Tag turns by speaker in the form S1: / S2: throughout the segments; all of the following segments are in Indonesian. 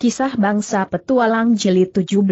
S1: Kisah Bangsa Petualang jeli 17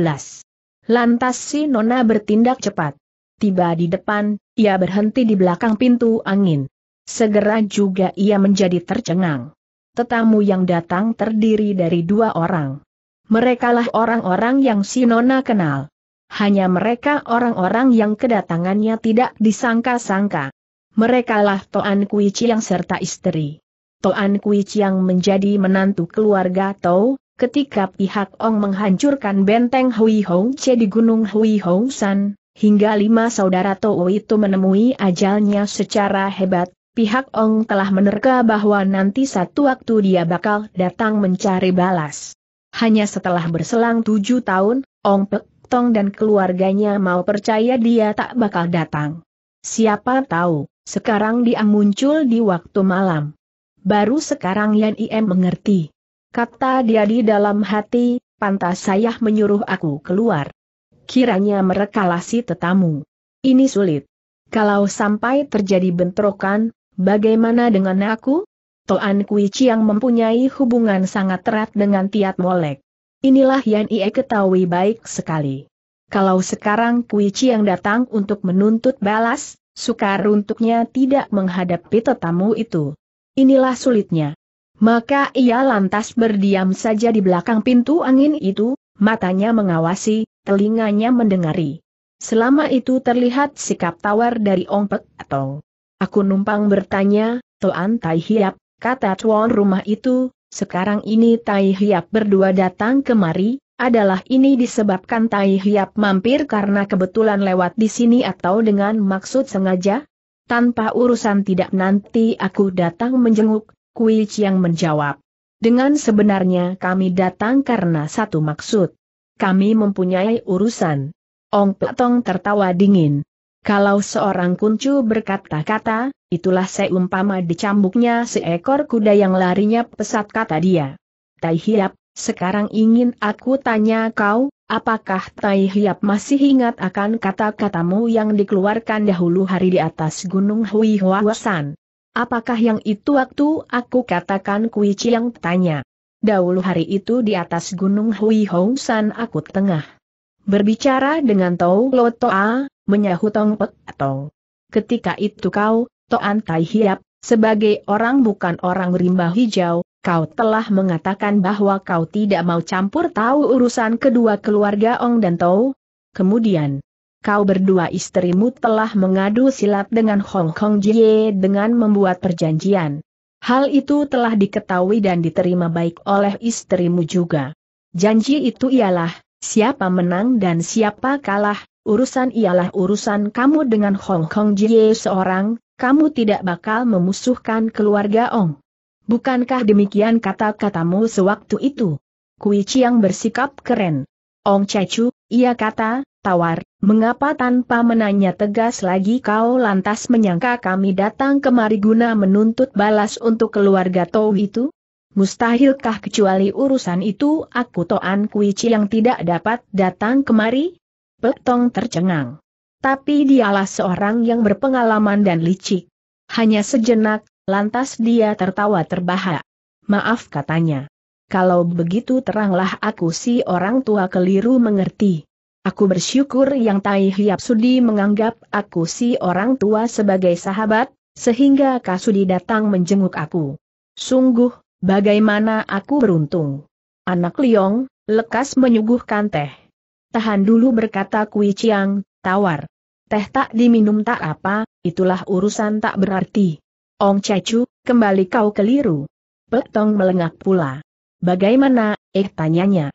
S1: Lantas si Nona bertindak cepat. Tiba di depan, ia berhenti di belakang pintu angin. Segera juga ia menjadi tercengang. Tetamu yang datang terdiri dari dua orang. Merekalah orang-orang yang si Nona kenal. Hanya mereka orang-orang yang kedatangannya tidak disangka-sangka. Merekalah Toan Kui Chiang serta istri. Toan Kui Chiang menjadi menantu keluarga Tau, ketika pihak Ong menghancurkan benteng Hui Hong Che di Gunung Hui Hong San, hingga lima saudara Tou itu menemui ajalnya secara hebat, pihak Ong telah menerka bahwa nanti satu waktu dia bakal datang mencari balas. Hanya setelah berselang tujuh tahun, Ong Pek Tong dan keluarganya mau percaya dia tak bakal datang. Siapa tahu, sekarang dia muncul di waktu malam. Baru sekarang Yan Im mengerti. Kata dia di dalam hati, pantas saya menyuruh aku keluar. Kiranya merekalah si tetamu. Ini sulit. Kalau sampai terjadi bentrokan, bagaimana dengan aku? Toan Kui yang mempunyai hubungan sangat erat dengan Tiat Molek. Inilah yang ia ketahui baik sekali. Kalau sekarang Kui yang datang untuk menuntut balas, sukar untuknya tidak menghadapi tetamu itu. Inilah sulitnya. Maka ia lantas berdiam saja di belakang pintu angin itu, matanya mengawasi, telinganya mendengari. Selama itu terlihat sikap tawar dari Ong Pek Tong. Aku numpang bertanya, tuan Tai Hiap, kata tuan rumah itu, sekarang ini Tai Hiap berdua datang kemari, adalah ini disebabkan Tai Hiap mampir karena kebetulan lewat di sini atau dengan maksud sengaja? Tanpa urusan tidak nanti aku datang menjenguk, Kui Chiang menjawab. Dengan sebenarnya kami datang karena satu maksud. Kami mempunyai urusan. Ong Tong tertawa dingin. Kalau seorang kuncu berkata-kata, itulah seumpama dicambuknya seekor kuda yang larinya pesat kata dia. Tai Hiap, sekarang ingin aku tanya kau, apakah Tai Hiap masih ingat akan kata-katamu yang dikeluarkan dahulu hari di atas Gunung Hui Hua Wasan? Apakah yang itu waktu aku katakan Kui Chiang tanya? Dahulu hari itu di atas gunung Hui Hong San aku tengah berbicara dengan Tau Lo Toa, menyahut Tong Pek Tong. Ketika itu kau, Toan Tai Hiap, sebagai orang bukan orang rimba hijau, kau telah mengatakan bahwa kau tidak mau campur tahu urusan kedua keluarga Ong dan Tau. Kemudian, kau berdua istrimu telah mengadu silat dengan Hong Kong Jie dengan membuat perjanjian. Hal itu telah diketahui dan diterima baik oleh istrimu juga. Janji itu ialah, siapa menang dan siapa kalah, urusan ialah urusan kamu dengan Hong Kong Jie seorang, kamu tidak bakal memusuhkan keluarga Ong. Bukankah demikian kata-katamu sewaktu itu? Kui Chiang bersikap keren. Ong Cecu, ia kata, tawar, Mengapa tanpa menanya tegas lagi kau lantas menyangka kami datang kemari guna menuntut balas untuk keluarga Tau itu? Mustahilkah kecuali urusan itu aku Toan Kuici yang tidak dapat datang kemari? Pek Tong tercengang. Tapi dialah seorang yang berpengalaman dan licik. Hanya sejenak, lantas dia tertawa terbahak. Maaf katanya. Kalau begitu teranglah aku si orang tua keliru mengerti. Aku bersyukur yang Tai Hiap Sudi menganggap aku si orang tua sebagai sahabat, sehingga Kasudi datang menjenguk aku. Sungguh, bagaimana aku beruntung. Anak Liong, lekas menyuguhkan teh. Tahan dulu berkata Kui Chiang, tawar. Teh tak diminum tak apa, itulah urusan tak berarti. Ong Cecu, kembali kau keliru. Petong melengak pula. Bagaimana, eh tanyanya.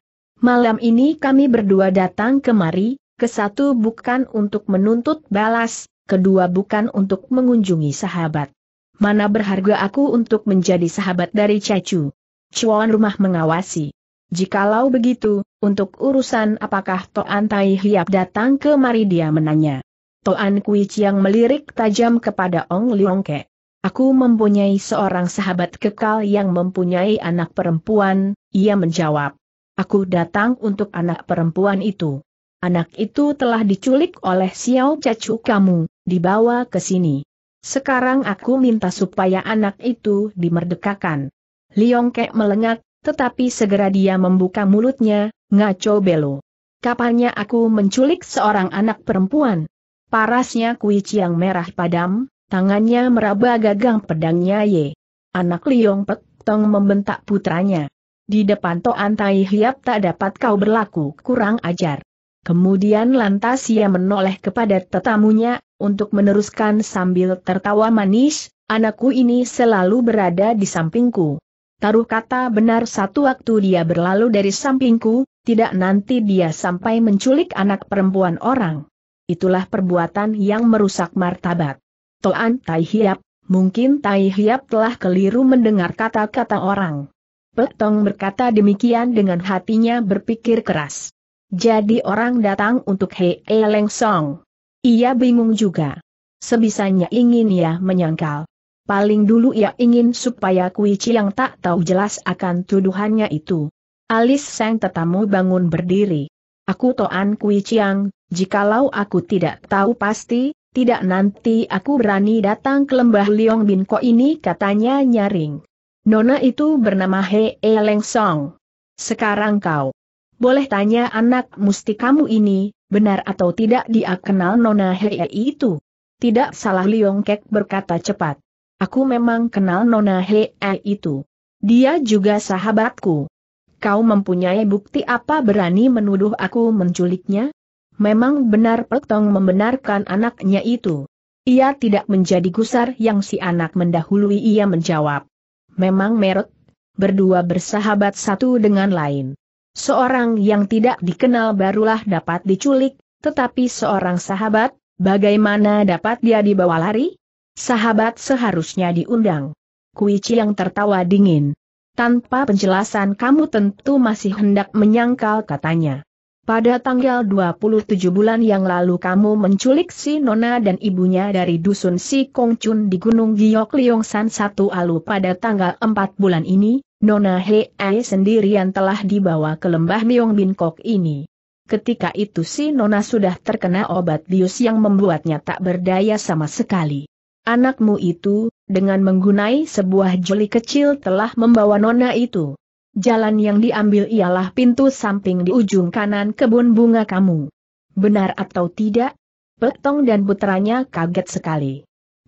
S1: Malam ini kami berdua datang kemari, ke satu bukan untuk menuntut balas, kedua bukan untuk mengunjungi sahabat. Mana berharga aku untuk menjadi sahabat dari Cacu? Cuan rumah mengawasi. Jikalau begitu, untuk urusan apakah Toan Tai Hiap datang kemari dia menanya. Toan Kui Chiang melirik tajam kepada Ong Liong Ke. Aku mempunyai seorang sahabat kekal yang mempunyai anak perempuan, ia menjawab. Aku datang untuk anak perempuan itu. Anak itu telah diculik oleh Xiao Cacu kamu, dibawa ke sini. Sekarang aku minta supaya anak itu dimerdekakan. Liong Kek melengak, tetapi segera dia membuka mulutnya, ngaco belo. Kapannya aku menculik seorang anak perempuan? Parasnya kui yang merah padam, tangannya meraba gagang pedangnya ye. Anak Liong Pek Tong membentak putranya. Di depan Toan Tai Hiap tak dapat kau berlaku kurang ajar. Kemudian lantas ia menoleh kepada tetamunya, untuk meneruskan sambil tertawa manis, anakku ini selalu berada di sampingku. Taruh kata benar satu waktu dia berlalu dari sampingku, tidak nanti dia sampai menculik anak perempuan orang. Itulah perbuatan yang merusak martabat. Toan Tai Hiap, mungkin Tai Hiap telah keliru mendengar kata-kata orang. Petong berkata demikian dengan hatinya berpikir keras. Jadi orang datang untuk Hei Leng Song. Ia bingung juga. Sebisanya ingin ia menyangkal. Paling dulu ia ingin supaya Kui yang tak tahu jelas akan tuduhannya itu. Alis Seng tetamu bangun berdiri. Aku Toan Kui Chiang, jikalau aku tidak tahu pasti, tidak nanti aku berani datang ke lembah Liong Kok ini katanya nyaring. Nona itu bernama Hei Leng Song. Sekarang kau boleh tanya anak musti kamu ini, benar atau tidak dia kenal Nona E itu. Tidak salah Liong Kek berkata cepat. Aku memang kenal Nona He E itu. Dia juga sahabatku. Kau mempunyai bukti apa berani menuduh aku menculiknya? Memang benar Petong membenarkan anaknya itu. Ia tidak menjadi gusar yang si anak mendahului ia menjawab memang Merot, berdua bersahabat satu dengan lain. Seorang yang tidak dikenal barulah dapat diculik, tetapi seorang sahabat, bagaimana dapat dia dibawa lari? Sahabat seharusnya diundang. Kuici yang tertawa dingin. Tanpa penjelasan kamu tentu masih hendak menyangkal katanya. Pada tanggal 27 bulan yang lalu kamu menculik si Nona dan ibunya dari dusun Si Kong di Gunung Giok Liong San Satu Alu pada tanggal 4 bulan ini, Nona Hei sendirian telah dibawa ke lembah Myong Binkok ini. Ketika itu si Nona sudah terkena obat bius yang membuatnya tak berdaya sama sekali. Anakmu itu, dengan menggunai sebuah joli kecil telah membawa Nona itu. Jalan yang diambil ialah pintu samping di ujung kanan kebun bunga kamu. Benar atau tidak? Petong dan putranya kaget sekali.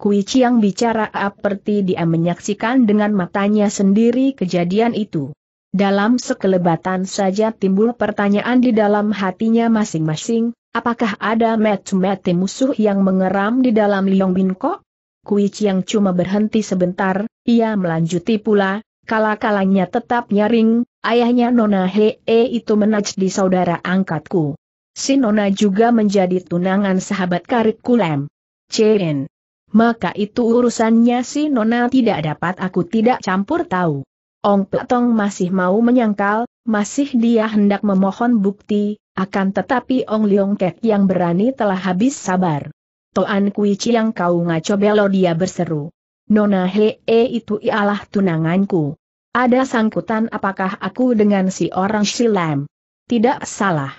S1: Kui Chiang bicara seperti dia menyaksikan dengan matanya sendiri kejadian itu. Dalam sekelebatan saja timbul pertanyaan di dalam hatinya masing-masing, apakah ada met mete musuh yang mengeram di dalam Liong Kok? Kui Chiang cuma berhenti sebentar, ia melanjuti pula, kala-kalanya tetap nyaring, ayahnya Nona Hee itu menaj di saudara angkatku. Si Nona juga menjadi tunangan sahabat karibku kulem. Cien. Maka itu urusannya si Nona tidak dapat aku tidak campur tahu. Ong Petong masih mau menyangkal, masih dia hendak memohon bukti, akan tetapi Ong Leong Kek yang berani telah habis sabar. Toan Kui Chiang kau ngaco belo dia berseru. Nona Hee eh, itu ialah tunanganku. Ada sangkutan apakah aku dengan si orang silam? Tidak salah.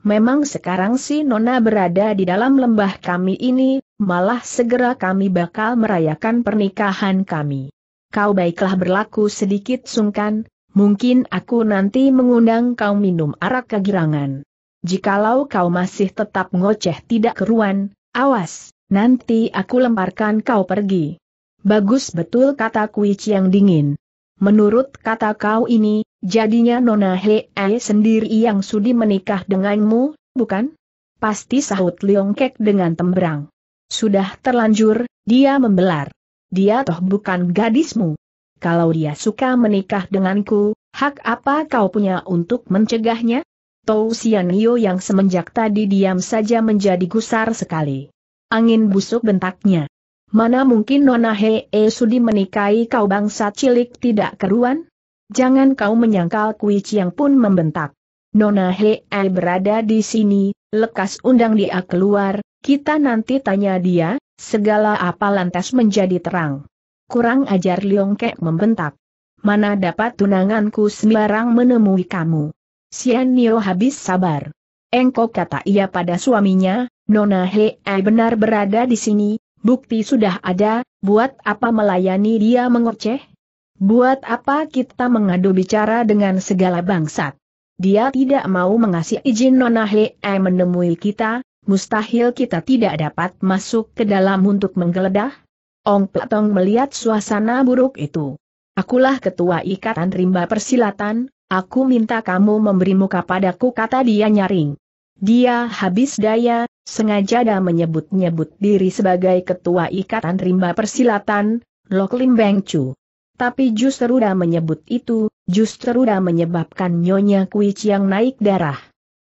S1: Memang sekarang si Nona berada di dalam lembah kami ini, malah segera kami bakal merayakan pernikahan kami. Kau baiklah berlaku sedikit sungkan, mungkin aku nanti mengundang kau minum arak kegirangan. Jikalau kau masih tetap ngoceh tidak keruan, awas, nanti aku lemparkan kau pergi. Bagus betul kata Kui yang dingin. Menurut kata kau ini, jadinya Nona Hei sendiri yang sudi menikah denganmu, bukan? Pasti sahut Leong Kek dengan temberang. Sudah terlanjur, dia membelar. Dia toh bukan gadismu. Kalau dia suka menikah denganku, hak apa kau punya untuk mencegahnya? Tou Yo yang semenjak tadi diam saja menjadi gusar sekali. Angin busuk bentaknya. Mana mungkin Nona Hee eh, Sudi menikahi kau bangsa cilik tidak keruan? Jangan kau menyangkal Kui Chiang pun membentak. Nona Hee eh, berada di sini, lekas undang dia keluar, kita nanti tanya dia, segala apa lantas menjadi terang. Kurang ajar Liong Kek membentak. Mana dapat tunanganku sembarang menemui kamu. Sian Nio habis sabar. Engkau kata ia pada suaminya, Nona E benar berada di sini, Bukti sudah ada, buat apa melayani dia mengoceh? Buat apa kita mengadu bicara dengan segala bangsat? Dia tidak mau mengasih izin Nona Hei eh, menemui kita, mustahil kita tidak dapat masuk ke dalam untuk menggeledah. Ong Platong melihat suasana buruk itu. Akulah ketua ikatan rimba persilatan, aku minta kamu memberi muka padaku kata dia nyaring. Dia habis daya, sengaja dah menyebut-nyebut diri sebagai ketua ikatan rimba persilatan, Lok Lim Beng Chu. Tapi justru dah menyebut itu, justru dah menyebabkan Nyonya Kui Chiang naik darah.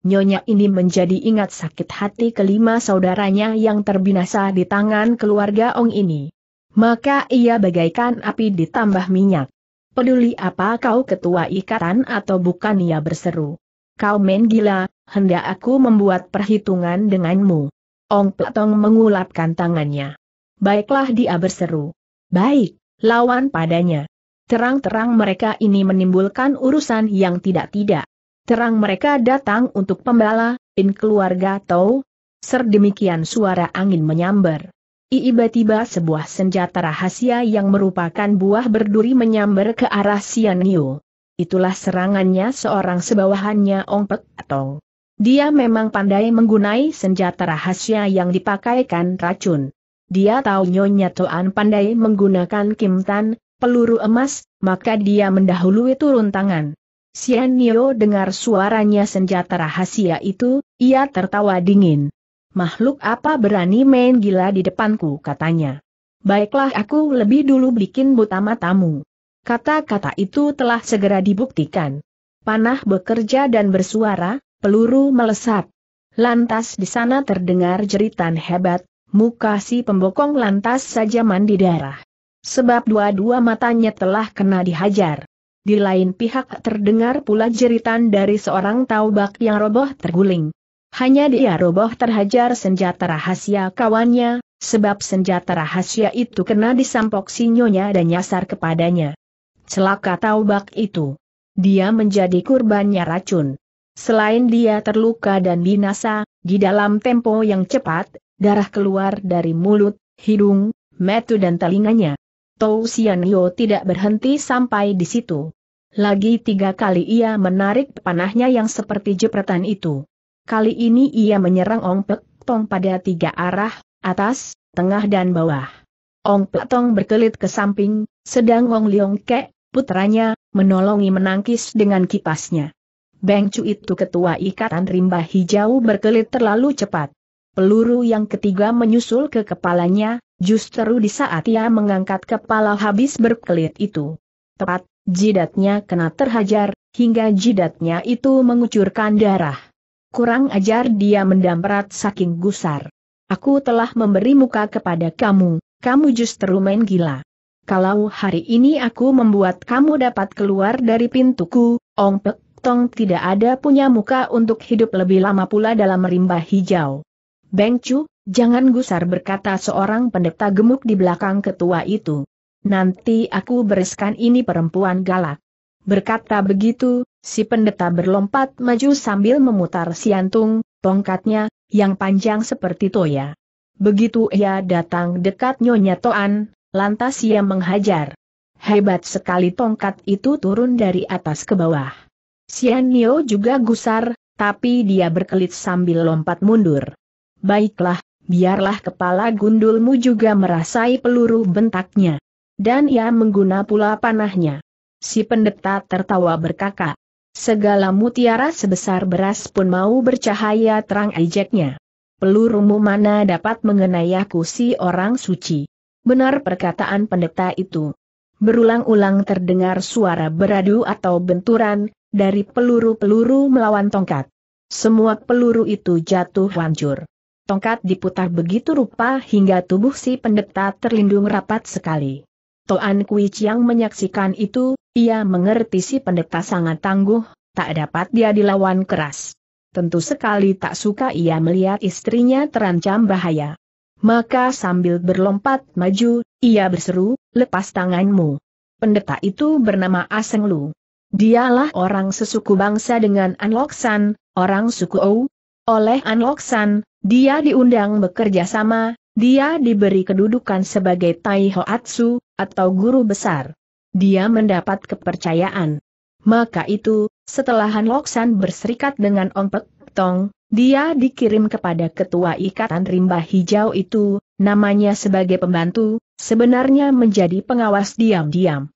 S1: Nyonya ini menjadi ingat sakit hati kelima saudaranya yang terbinasa di tangan keluarga Ong ini. Maka ia bagaikan api ditambah minyak. Peduli apa kau ketua ikatan atau bukan ia berseru. Kau main gila, hendak aku membuat perhitungan denganmu. Ong Petong mengulapkan tangannya. Baiklah dia berseru. Baik, lawan padanya. Terang-terang mereka ini menimbulkan urusan yang tidak-tidak. Terang mereka datang untuk pembala, in keluarga Tau. Serdemikian suara angin menyambar. Tiba-tiba sebuah senjata rahasia yang merupakan buah berduri menyambar ke arah Sian Yu. Itulah serangannya seorang sebawahannya Ong Pek Tong. Dia memang pandai menggunai senjata rahasia yang dipakaikan racun. Dia tahu Nyonya Toan pandai menggunakan kimtan, peluru emas, maka dia mendahului turun tangan. Sian Nio dengar suaranya senjata rahasia itu, ia tertawa dingin. Makhluk apa berani main gila di depanku katanya. Baiklah aku lebih dulu bikin buta matamu. Kata-kata itu telah segera dibuktikan. Panah bekerja dan bersuara, peluru melesat. Lantas di sana terdengar jeritan hebat, muka si pembokong lantas saja mandi darah. Sebab dua-dua matanya telah kena dihajar. Di lain pihak terdengar pula jeritan dari seorang taubak yang roboh terguling. Hanya dia roboh terhajar senjata rahasia kawannya, sebab senjata rahasia itu kena disampok sinyonya dan nyasar kepadanya. Celaka taubak itu. Dia menjadi kurbannya racun. Selain dia terluka dan binasa, di dalam tempo yang cepat, darah keluar dari mulut, hidung, metu dan telinganya. Tou Xianyo tidak berhenti sampai di situ. Lagi tiga kali ia menarik panahnya yang seperti jepretan itu. Kali ini ia menyerang Ong Pek Tong pada tiga arah, atas, tengah dan bawah. Ong Pek Tong berkelit ke samping, sedang Ong Leong Kek, putranya, menolongi menangkis dengan kipasnya. Beng Cu itu ketua ikatan rimba hijau berkelit terlalu cepat. Peluru yang ketiga menyusul ke kepalanya, justru di saat ia mengangkat kepala habis berkelit itu. Tepat, jidatnya kena terhajar, hingga jidatnya itu mengucurkan darah. Kurang ajar dia mendamprat saking gusar. Aku telah memberi muka kepada kamu, kamu justru main gila. Kalau hari ini aku membuat kamu dapat keluar dari pintuku, Ong Tong tidak ada punya muka untuk hidup lebih lama pula dalam rimba hijau. Beng Chu, jangan gusar berkata seorang pendeta gemuk di belakang ketua itu. Nanti aku bereskan ini perempuan galak. Berkata begitu, si pendeta berlompat maju sambil memutar siantung, tongkatnya, yang panjang seperti toya. Begitu ia datang dekat Nyonya Toan, lantas ia menghajar. Hebat sekali tongkat itu turun dari atas ke bawah. Sian Nio juga gusar, tapi dia berkelit sambil lompat mundur. Baiklah, biarlah kepala gundulmu juga merasai peluru bentaknya. Dan ia mengguna pula panahnya. Si pendeta tertawa berkaka. Segala mutiara sebesar beras pun mau bercahaya terang ejeknya. Pelurumu mana dapat mengenai aku si orang suci. Benar perkataan pendeta itu. Berulang-ulang terdengar suara beradu atau benturan, dari peluru-peluru melawan tongkat. Semua peluru itu jatuh hancur. Tongkat diputar begitu rupa hingga tubuh si pendeta terlindung rapat sekali. Toan Kui Chiang menyaksikan itu, ia mengerti si pendeta sangat tangguh, tak dapat dia dilawan keras. Tentu sekali tak suka ia melihat istrinya terancam bahaya. Maka sambil berlompat maju, ia berseru, lepas tanganmu. Pendeta itu bernama Aseng Lu. Dialah orang sesuku bangsa dengan Anloksan, orang suku Ou. Oleh Anloksan, dia diundang bekerja sama, dia diberi kedudukan sebagai Tai Atsu, atau guru besar. Dia mendapat kepercayaan. Maka itu, setelah Han berserikat dengan Ong Pek Tong, dia dikirim kepada ketua ikatan rimba hijau itu, namanya sebagai pembantu, sebenarnya menjadi pengawas diam-diam.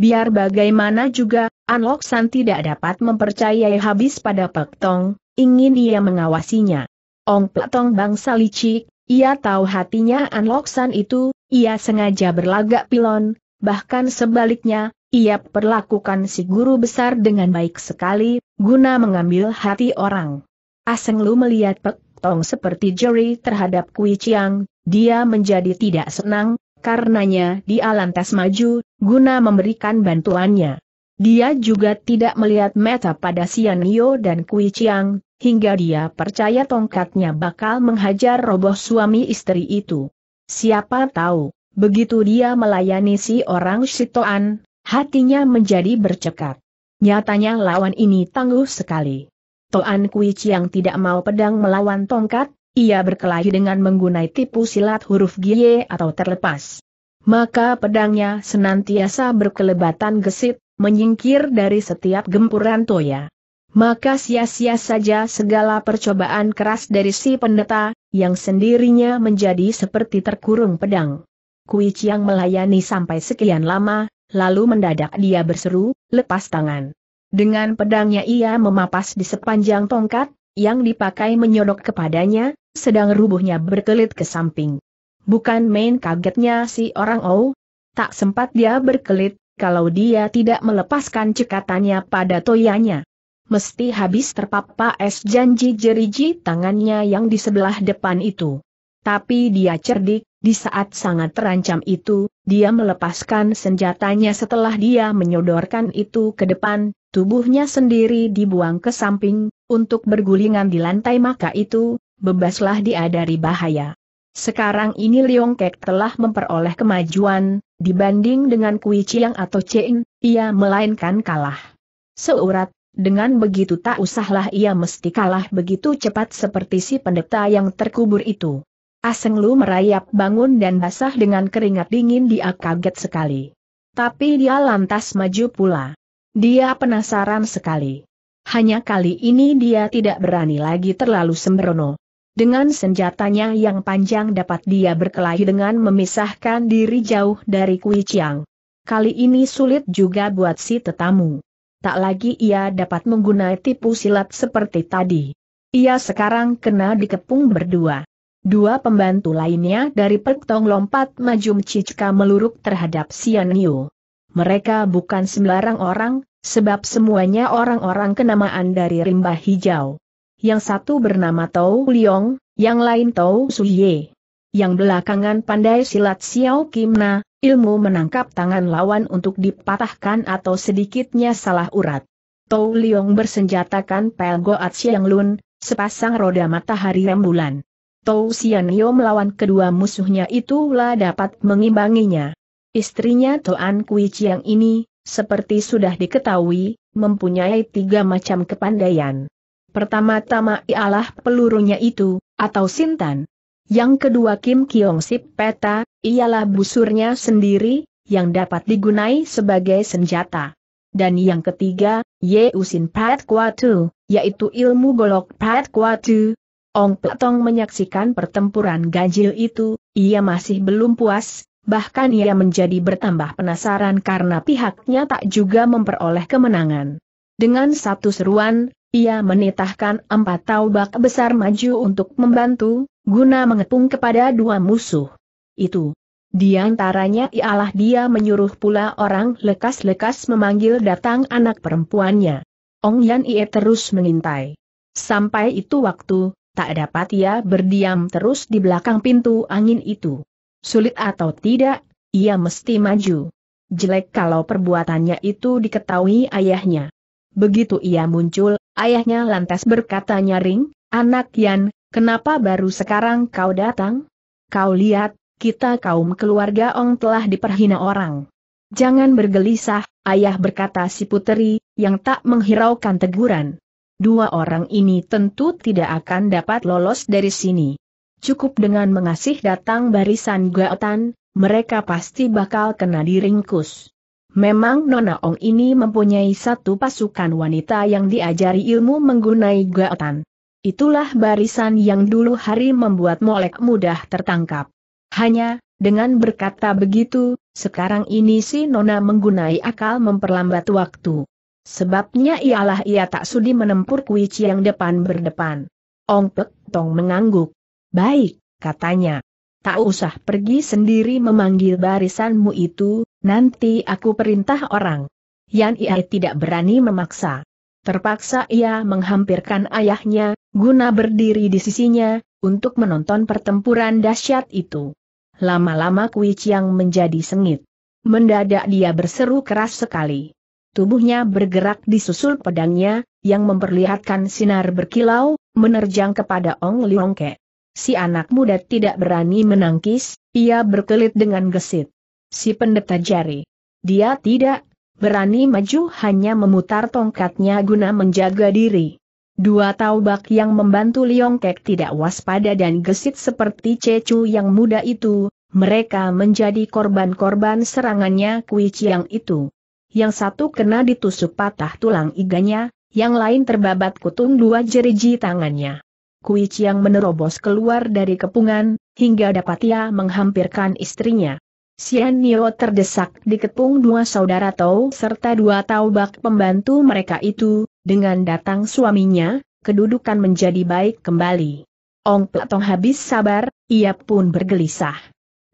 S1: Biar bagaimana juga, An Lok San tidak dapat mempercayai habis pada Pek Tong, ingin ia mengawasinya. Ong Pek Tong bangsa licik, ia tahu hatinya An Lok San itu, ia sengaja berlagak pilon, bahkan sebaliknya, ia perlakukan si guru besar dengan baik sekali, guna mengambil hati orang. Aseng Lu melihat Pek Tong seperti juri terhadap Kui Chiang, dia menjadi tidak senang, Karenanya dia lantas maju, guna memberikan bantuannya. Dia juga tidak melihat meta pada Sian Sianio dan Kui Chiang, hingga dia percaya tongkatnya bakal menghajar roboh suami istri itu. Siapa tahu, begitu dia melayani si orang Sitoan, hatinya menjadi bercekat. Nyatanya lawan ini tangguh sekali. Toan Kui Chiang tidak mau pedang melawan tongkat, ia berkelahi dengan menggunai tipu silat huruf G atau terlepas. Maka pedangnya senantiasa berkelebatan gesit, menyingkir dari setiap gempuran Toya. Maka sia-sia saja segala percobaan keras dari si pendeta, yang sendirinya menjadi seperti terkurung pedang. Kui Chiang melayani sampai sekian lama, lalu mendadak dia berseru, lepas tangan. Dengan pedangnya ia memapas di sepanjang tongkat, yang dipakai menyodok kepadanya, sedang rubuhnya berkelit ke samping. Bukan main kagetnya si orang Oh, tak sempat dia berkelit, kalau dia tidak melepaskan cekatannya pada toyanya. Mesti habis terpapa es janji jeriji tangannya yang di sebelah depan itu. Tapi dia cerdik, di saat sangat terancam itu, dia melepaskan senjatanya setelah dia menyodorkan itu ke depan, tubuhnya sendiri dibuang ke samping, untuk bergulingan di lantai maka itu, bebaslah dia dari bahaya. Sekarang ini Liong Kek telah memperoleh kemajuan, dibanding dengan Kui Chiang atau Chen, ia melainkan kalah. Seurat, dengan begitu tak usahlah ia mesti kalah begitu cepat seperti si pendeta yang terkubur itu. Aseng Lu merayap bangun dan basah dengan keringat dingin dia kaget sekali. Tapi dia lantas maju pula. Dia penasaran sekali hanya kali ini dia tidak berani lagi terlalu sembrono. Dengan senjatanya yang panjang dapat dia berkelahi dengan memisahkan diri jauh dari Kui Chiang. Kali ini sulit juga buat si tetamu. Tak lagi ia dapat menggunakan tipu silat seperti tadi. Ia sekarang kena dikepung berdua. Dua pembantu lainnya dari Pektong lompat maju Cicka meluruk terhadap Sian Niu. Mereka bukan sembarang orang, Sebab semuanya orang-orang kenamaan dari rimba hijau. Yang satu bernama Tau Liong, yang lain Tau Suye. Yang belakangan pandai silat Xiao Kimna, ilmu menangkap tangan lawan untuk dipatahkan atau sedikitnya salah urat. Tau Liong bersenjatakan pel Goat Xiang Lun, sepasang roda matahari rembulan. Tau Xianyo melawan kedua musuhnya itulah dapat mengimbanginya. Istrinya Toan Kui Chiang ini, seperti sudah diketahui, mempunyai tiga macam kepandaian. Pertama-tama ialah pelurunya itu, atau Sintan. Yang kedua Kim Kyong Sip Peta, ialah busurnya sendiri, yang dapat digunai sebagai senjata. Dan yang ketiga, Ye Usin Pat Kuatu, yaitu ilmu golok Pat Kuatu. Ong Petong menyaksikan pertempuran ganjil itu, ia masih belum puas, bahkan ia menjadi bertambah penasaran karena pihaknya tak juga memperoleh kemenangan. Dengan satu seruan, ia menitahkan empat taubak besar maju untuk membantu, guna mengepung kepada dua musuh. Itu. Di antaranya ialah dia menyuruh pula orang lekas-lekas memanggil datang anak perempuannya. Ong Yan Ie terus mengintai. Sampai itu waktu, tak dapat ia berdiam terus di belakang pintu angin itu. Sulit atau tidak, ia mesti maju. Jelek kalau perbuatannya itu diketahui ayahnya. Begitu ia muncul, ayahnya lantas berkata nyaring, Anak Yan, kenapa baru sekarang kau datang? Kau lihat, kita kaum keluarga Ong telah diperhina orang. Jangan bergelisah, ayah berkata si puteri, yang tak menghiraukan teguran. Dua orang ini tentu tidak akan dapat lolos dari sini. Cukup dengan mengasih datang barisan gaotan, mereka pasti bakal kena diringkus. Memang Nona Ong ini mempunyai satu pasukan wanita yang diajari ilmu menggunai gaotan. Itulah barisan yang dulu hari membuat molek mudah tertangkap. Hanya, dengan berkata begitu, sekarang ini si Nona menggunai akal memperlambat waktu. Sebabnya ialah ia tak sudi menempur kuici yang depan berdepan. Ong Pek Tong mengangguk. Baik, katanya. Tak usah pergi sendiri memanggil barisanmu itu, nanti aku perintah orang. Yan Ia tidak berani memaksa. Terpaksa ia menghampirkan ayahnya, guna berdiri di sisinya, untuk menonton pertempuran dahsyat itu. Lama-lama Kui Chiang menjadi sengit. Mendadak dia berseru keras sekali. Tubuhnya bergerak disusul pedangnya, yang memperlihatkan sinar berkilau, menerjang kepada Ong Liongke si anak muda tidak berani menangkis, ia berkelit dengan gesit. Si pendeta jari. Dia tidak berani maju hanya memutar tongkatnya guna menjaga diri. Dua taubak yang membantu Liong Kek tidak waspada dan gesit seperti Cecu yang muda itu, mereka menjadi korban-korban serangannya Kui Chiang itu. Yang satu kena ditusuk patah tulang iganya, yang lain terbabat kutung dua jeriji tangannya. Kui Chiang menerobos keluar dari kepungan, hingga dapat ia menghampirkan istrinya. Sian Nio terdesak dikepung dua saudara Tau serta dua taubak pembantu mereka itu, dengan datang suaminya, kedudukan menjadi baik kembali. Ong Platong habis sabar, ia pun bergelisah.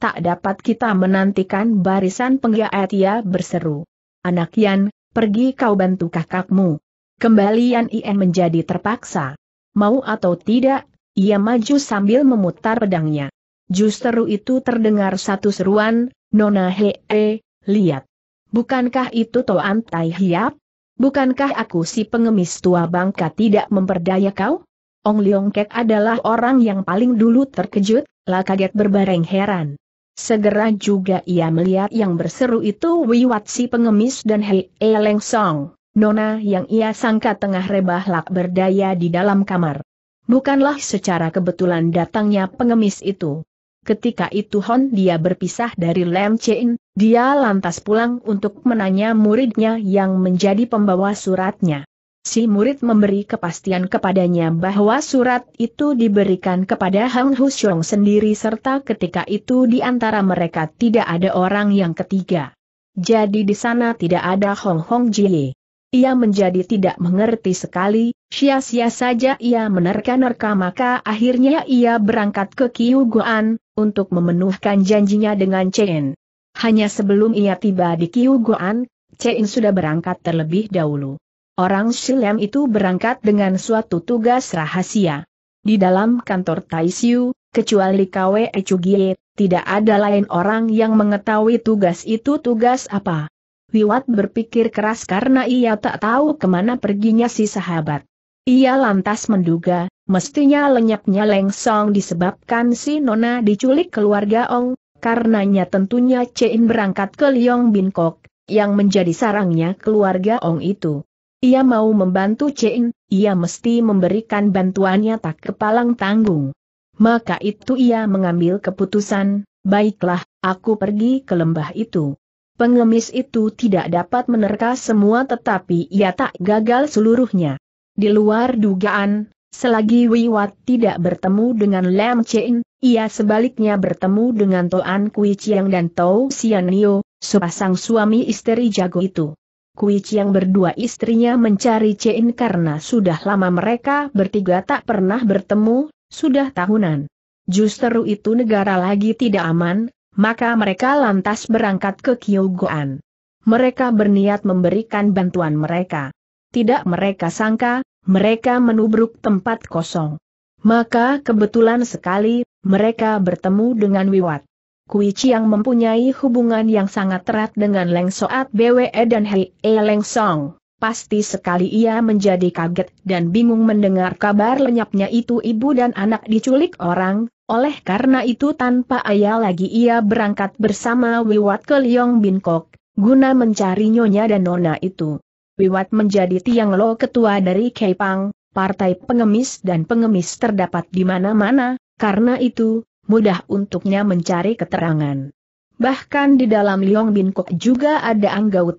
S1: Tak dapat kita menantikan barisan penggiat ia berseru. Anak Yan, pergi kau bantu kakakmu. Kembalian Yan Ien menjadi terpaksa. Mau atau tidak, ia maju sambil memutar pedangnya. Justru itu terdengar satu seruan, Nona Hee, -he, eh, lihat. Bukankah itu Toan Tai Hiap? Bukankah aku si pengemis tua bangka tidak memperdaya kau? Ong Leong Kek adalah orang yang paling dulu terkejut, lah kaget berbareng heran. Segera juga ia melihat yang berseru itu Wiwat si pengemis dan Hei Eleng eh, Song. Nona yang ia sangka tengah rebah lak berdaya di dalam kamar. Bukanlah secara kebetulan datangnya pengemis itu. Ketika itu Hon dia berpisah dari Lam Chen, dia lantas pulang untuk menanya muridnya yang menjadi pembawa suratnya. Si murid memberi kepastian kepadanya bahwa surat itu diberikan kepada Hang Husyong sendiri serta ketika itu di antara mereka tidak ada orang yang ketiga. Jadi di sana tidak ada Hong Hong Jie. Ia menjadi tidak mengerti sekali, sia-sia saja ia menerka-nerka maka akhirnya ia berangkat ke Kiuguan, untuk memenuhkan janjinya dengan Chen. Hanya sebelum ia tiba di Kiuguan, Chen sudah berangkat terlebih dahulu. Orang Silem itu berangkat dengan suatu tugas rahasia. Di dalam kantor Taisiu, kecuali Kwe Chugie, tidak ada lain orang yang mengetahui tugas itu tugas apa. Piwat berpikir keras karena ia tak tahu kemana perginya si sahabat. Ia lantas menduga, mestinya lenyapnya leng song disebabkan si Nona diculik keluarga Ong, karenanya tentunya Cein berangkat ke Liong kok, yang menjadi sarangnya keluarga Ong itu. Ia mau membantu Cein, ia mesti memberikan bantuannya tak kepalang tanggung. Maka itu ia mengambil keputusan, baiklah, aku pergi ke lembah itu pengemis itu tidak dapat menerka semua tetapi ia tak gagal seluruhnya. Di luar dugaan, selagi Wiwat tidak bertemu dengan Lam Chen, ia sebaliknya bertemu dengan Toan Kui Chiang dan Sian Nio, sepasang suami istri jago itu. Kui Chiang berdua istrinya mencari Chen karena sudah lama mereka bertiga tak pernah bertemu, sudah tahunan. Justru itu negara lagi tidak aman, maka mereka lantas berangkat ke Kyogoan. Mereka berniat memberikan bantuan mereka. Tidak mereka sangka, mereka menubruk tempat kosong. Maka kebetulan sekali, mereka bertemu dengan Wiwat. Kui Chiang mempunyai hubungan yang sangat erat dengan Leng Soat Bwe dan Hei E Leng Song. Pasti sekali ia menjadi kaget dan bingung mendengar kabar lenyapnya itu ibu dan anak diculik orang, oleh karena itu tanpa ayah lagi ia berangkat bersama Wiwat ke Liong Binkok, guna mencari nyonya dan nona itu. Wiwat menjadi Tiang Lo ketua dari Kepang partai pengemis dan pengemis terdapat di mana-mana, karena itu, mudah untuknya mencari keterangan. Bahkan di dalam Liong Binkok juga ada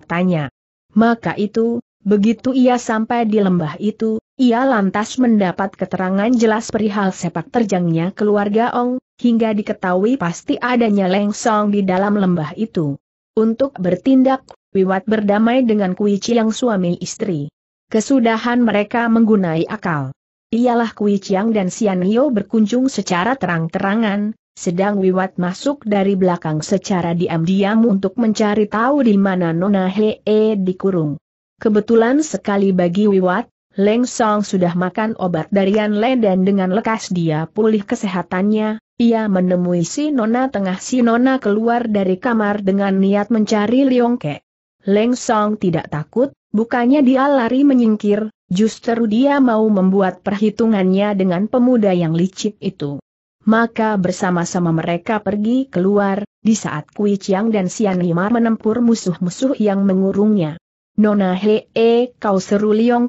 S1: tanya. Maka itu, Begitu ia sampai di lembah itu, ia lantas mendapat keterangan jelas perihal sepak terjangnya keluarga Ong, hingga diketahui pasti adanya leng song di dalam lembah itu. Untuk bertindak, Wiwat berdamai dengan Kuici yang suami istri. Kesudahan mereka menggunai akal. Ialah Chiang dan Sianio berkunjung secara terang-terangan, sedang Wiwat masuk dari belakang secara diam-diam untuk mencari tahu di mana Nona Hee dikurung. Kebetulan sekali bagi Wiwat, Leng Song sudah makan obat dari Yan Le dan dengan lekas dia pulih kesehatannya, ia menemui si Nona tengah si Nona keluar dari kamar dengan niat mencari Leong Ke. Leng Song tidak takut, bukannya dia lari menyingkir, justru dia mau membuat perhitungannya dengan pemuda yang licik itu. Maka bersama-sama mereka pergi keluar, di saat Kui Chiang dan Sian Himar menempur musuh-musuh yang mengurungnya. Nona Hee, kau seru Liong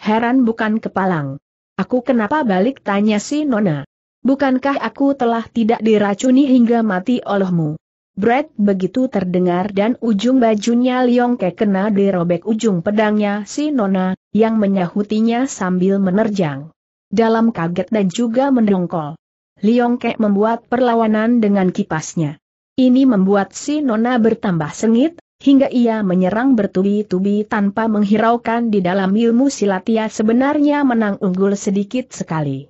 S1: Heran bukan kepalang. Aku kenapa balik tanya si Nona? Bukankah aku telah tidak diracuni hingga mati olehmu? Brett begitu terdengar dan ujung bajunya Liong Ke kena dirobek ujung pedangnya si Nona, yang menyahutinya sambil menerjang. Dalam kaget dan juga mendongkol. Liong Ke membuat perlawanan dengan kipasnya. Ini membuat si Nona bertambah sengit, Hingga ia menyerang bertubi-tubi tanpa menghiraukan di dalam ilmu silat ia sebenarnya menang unggul sedikit sekali.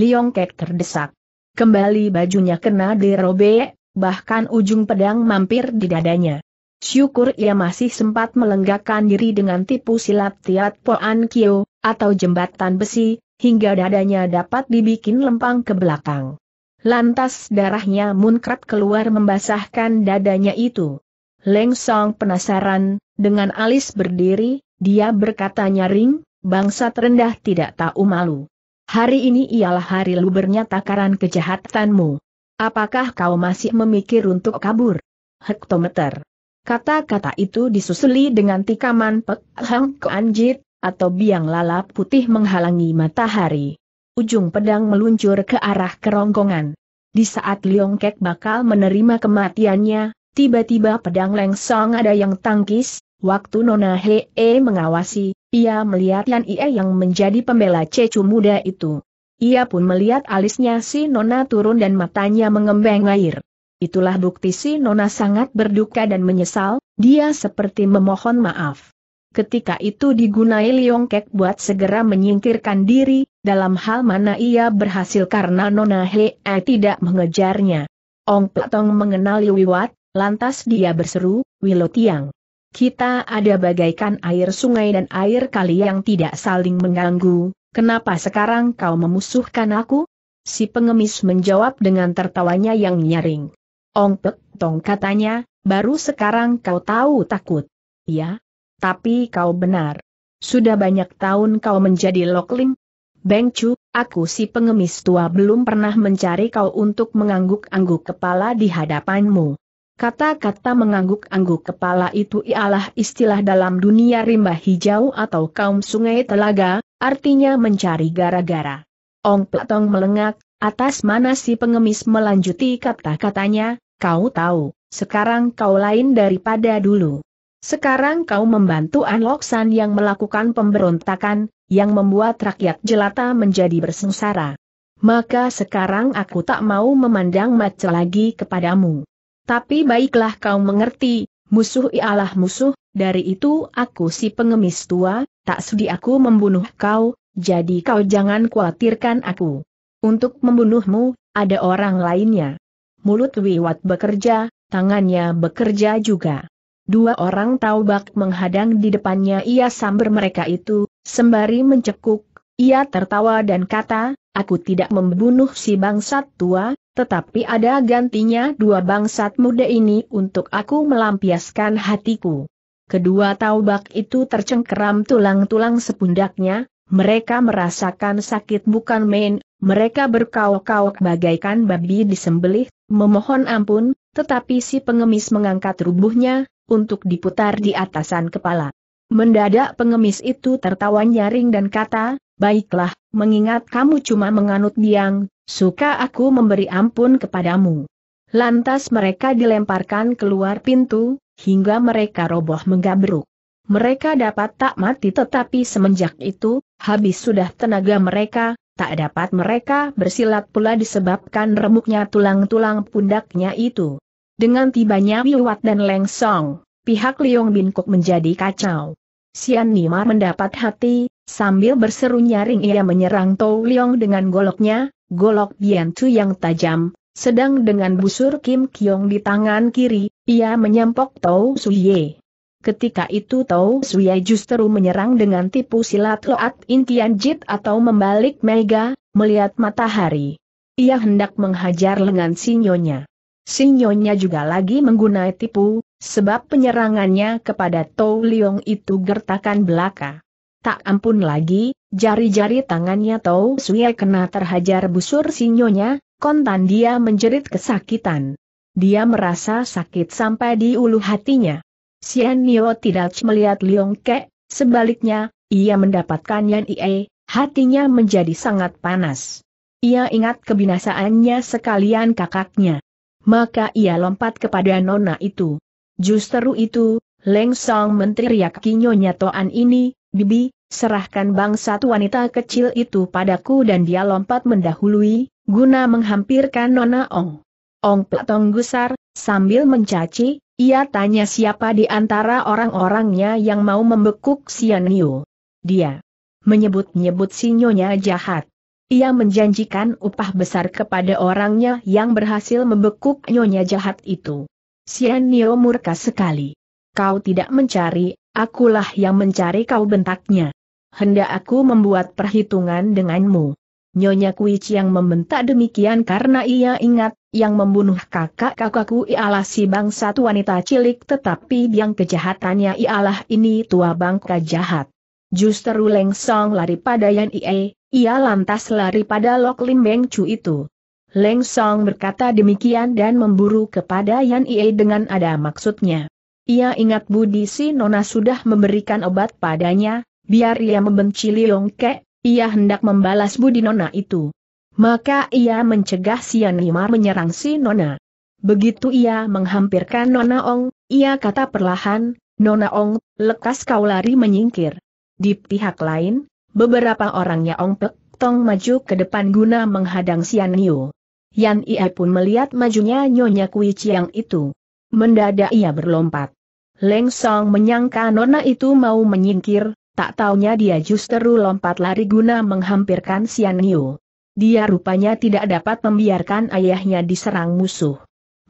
S1: Liong Kek terdesak. Kembali bajunya kena dirobek, bahkan ujung pedang mampir di dadanya. Syukur ia masih sempat melenggakkan diri dengan tipu silat Tiat Poan kio, atau jembatan besi, hingga dadanya dapat dibikin lempang ke belakang. Lantas darahnya munkrat keluar membasahkan dadanya itu. Leng Song penasaran, dengan alis berdiri, dia berkata nyaring, bangsa terendah tidak tahu malu. Hari ini ialah hari lubernya takaran kejahatanmu. Apakah kau masih memikir untuk kabur? Hektometer. Kata-kata itu disusuli dengan tikaman Pek Hang Anjit, atau biang lalap putih menghalangi matahari. Ujung pedang meluncur ke arah kerongkongan. Di saat Leong Kek bakal menerima kematiannya, Tiba-tiba pedang lengsong ada yang tangkis, waktu Nona Hee mengawasi, ia melihat Yan Ie yang menjadi pembela Cecu muda itu. Ia pun melihat alisnya si Nona turun dan matanya mengembang air. Itulah bukti si Nona sangat berduka dan menyesal, dia seperti memohon maaf. Ketika itu digunai Liong Kek buat segera menyingkirkan diri, dalam hal mana ia berhasil karena Nona Hee tidak mengejarnya. Ong Petong mengenali Wiwat, Lantas dia berseru, Wilo Tiang. Kita ada bagaikan air sungai dan air kali yang tidak saling mengganggu, kenapa sekarang kau memusuhkan aku? Si pengemis menjawab dengan tertawanya yang nyaring. Ong Pek Tong katanya, baru sekarang kau tahu takut. Ya, tapi kau benar. Sudah banyak tahun kau menjadi lokling. Beng Chu, aku si pengemis tua belum pernah mencari kau untuk mengangguk-angguk kepala di hadapanmu. Kata-kata mengangguk-angguk kepala itu ialah istilah dalam dunia rimba hijau atau kaum sungai telaga, artinya mencari gara-gara. Ong Petong melengak, atas mana si pengemis melanjuti kata-katanya, kau tahu, sekarang kau lain daripada dulu. Sekarang kau membantu An San yang melakukan pemberontakan, yang membuat rakyat jelata menjadi bersengsara. Maka sekarang aku tak mau memandang mata lagi kepadamu. Tapi baiklah kau mengerti, musuh ialah musuh, dari itu aku si pengemis tua, tak sudi aku membunuh kau, jadi kau jangan khawatirkan aku. Untuk membunuhmu, ada orang lainnya. Mulut Wiwat bekerja, tangannya bekerja juga. Dua orang taubak menghadang di depannya ia samber mereka itu, sembari mencekuk, ia tertawa dan kata, aku tidak membunuh si bangsat tua, tetapi ada gantinya dua bangsat muda ini untuk aku melampiaskan hatiku. Kedua taubak itu tercengkeram tulang-tulang sepundaknya, mereka merasakan sakit bukan main, mereka berkauk kauk bagaikan babi disembelih, memohon ampun, tetapi si pengemis mengangkat rubuhnya, untuk diputar di atasan kepala. Mendadak pengemis itu tertawa nyaring dan kata, baiklah, mengingat kamu cuma menganut biang, Suka aku memberi ampun kepadamu. Lantas mereka dilemparkan keluar pintu, hingga mereka roboh menggabruk. Mereka dapat tak mati tetapi semenjak itu, habis sudah tenaga mereka, tak dapat mereka bersilat pula disebabkan remuknya tulang-tulang pundaknya itu. Dengan tibanya Wiwat dan Leng Song, pihak Liong Kuk menjadi kacau. Sian Nima mendapat hati, sambil berseru nyaring ia menyerang Tou Liong dengan goloknya, golok Biantu yang tajam, sedang dengan busur Kim Kyong di tangan kiri, ia menyempok Tau Suye. Ketika itu Tau Suye justru menyerang dengan tipu silat Loat Intian Jit atau membalik Mega, melihat matahari. Ia hendak menghajar lengan sinyonya. Sinyonya juga lagi menggunai tipu, sebab penyerangannya kepada Tau Liong itu gertakan belaka. Tak ampun lagi, Jari-jari tangannya Tau Suye kena terhajar busur sinyonya, kontan dia menjerit kesakitan. Dia merasa sakit sampai di ulu hatinya. Sian Nio tidak melihat Liong Ke, sebaliknya, ia mendapatkan Yan Ie, hatinya menjadi sangat panas. Ia ingat kebinasaannya sekalian kakaknya. Maka ia lompat kepada nona itu. Justru itu, Leng Song menteriak kinyonya Toan ini, Bibi, serahkan bangsat wanita kecil itu padaku dan dia lompat mendahului, guna menghampirkan Nona Ong. Ong Petong gusar, sambil mencaci, ia tanya siapa di antara orang-orangnya yang mau membekuk Sianiu. Dia menyebut-nyebut sinyonya jahat. Ia menjanjikan upah besar kepada orangnya yang berhasil membekuk nyonya jahat itu. Sian Nio murka sekali. Kau tidak mencari Akulah yang mencari kau bentaknya. Hendak aku membuat perhitungan denganmu. Nyonya Kuici yang membentak demikian karena ia ingat, yang membunuh kakak-kakakku ialah si bangsat wanita cilik tetapi yang kejahatannya ialah ini tua bangka jahat. Justru song lari pada Yan Ie, ia lantas lari pada Lok Lim Beng Chu itu. Leng Song berkata demikian dan memburu kepada Yan Ie dengan ada maksudnya. Ia ingat Budi si Nona sudah memberikan obat padanya, biar ia membenci Liong Ke, ia hendak membalas Budi Nona itu. Maka ia mencegah Sianimar menyerang si Nona. Begitu ia menghampirkan Nona Ong, ia kata perlahan, Nona Ong, lekas kau lari menyingkir. Di pihak lain, beberapa orangnya Ong Pek Tong maju ke depan guna menghadang Sian Niu. Yan Ie pun melihat majunya Nyonya Kui Chiang itu. Mendadak ia berlompat. Leng Song menyangka Nona itu mau menyingkir, tak taunya dia justru lompat lari guna menghampirkan Sian Niu. Dia rupanya tidak dapat membiarkan ayahnya diserang musuh.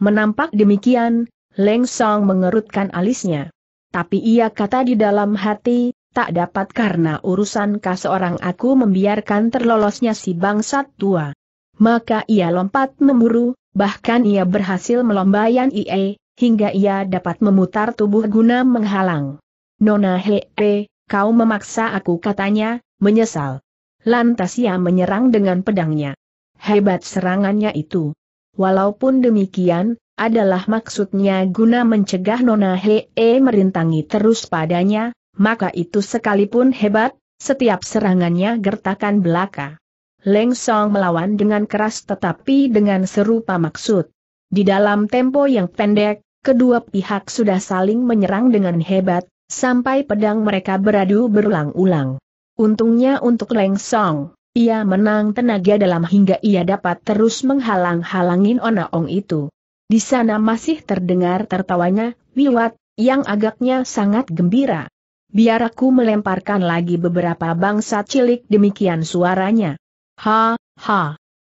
S1: Menampak demikian, Leng Song mengerutkan alisnya. Tapi ia kata di dalam hati, tak dapat karena urusan kas seorang aku membiarkan terlolosnya si bangsat tua. Maka ia lompat memburu, bahkan ia berhasil melombayan IE, hingga ia dapat memutar tubuh guna menghalang. Nona Hee, kau memaksa aku katanya, menyesal. Lantas ia menyerang dengan pedangnya. Hebat serangannya itu. Walaupun demikian, adalah maksudnya guna mencegah Nona Hee merintangi terus padanya, maka itu sekalipun hebat, setiap serangannya gertakan belaka. Leng Song melawan dengan keras tetapi dengan serupa maksud. Di dalam tempo yang pendek, kedua pihak sudah saling menyerang dengan hebat, sampai pedang mereka beradu berulang-ulang. Untungnya untuk Leng Song, ia menang tenaga dalam hingga ia dapat terus menghalang-halangin Ona Ong itu. Di sana masih terdengar tertawanya, Wiwat, yang agaknya sangat gembira. Biar aku melemparkan lagi beberapa bangsa cilik demikian suaranya. Ha, ha.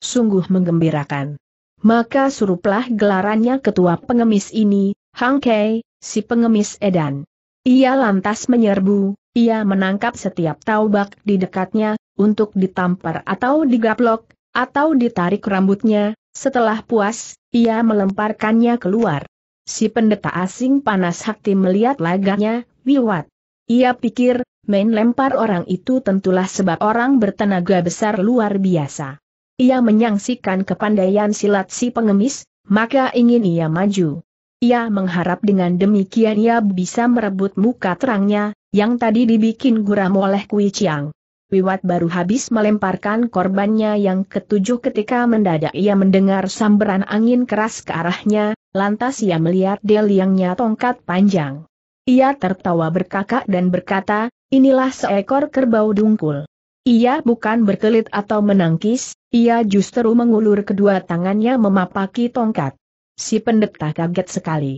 S1: Sungguh menggembirakan maka suruplah gelarannya ketua pengemis ini, Hang Kei, si pengemis edan. Ia lantas menyerbu, ia menangkap setiap taubak di dekatnya, untuk ditampar atau digaplok, atau ditarik rambutnya, setelah puas, ia melemparkannya keluar. Si pendeta asing panas hati melihat laganya, wiwat. Ia pikir, main lempar orang itu tentulah sebab orang bertenaga besar luar biasa. Ia menyangsikan kepandaian silat si pengemis, maka ingin ia maju. Ia mengharap dengan demikian ia bisa merebut muka terangnya, yang tadi dibikin guram oleh Kui Chiang. Wiwat baru habis melemparkan korbannya yang ketujuh ketika mendadak ia mendengar samberan angin keras ke arahnya, lantas ia melihat deliangnya tongkat panjang. Ia tertawa berkakak dan berkata, inilah seekor kerbau dungkul. Ia bukan berkelit atau menangkis, ia justru mengulur kedua tangannya memapaki tongkat. Si pendeta kaget sekali.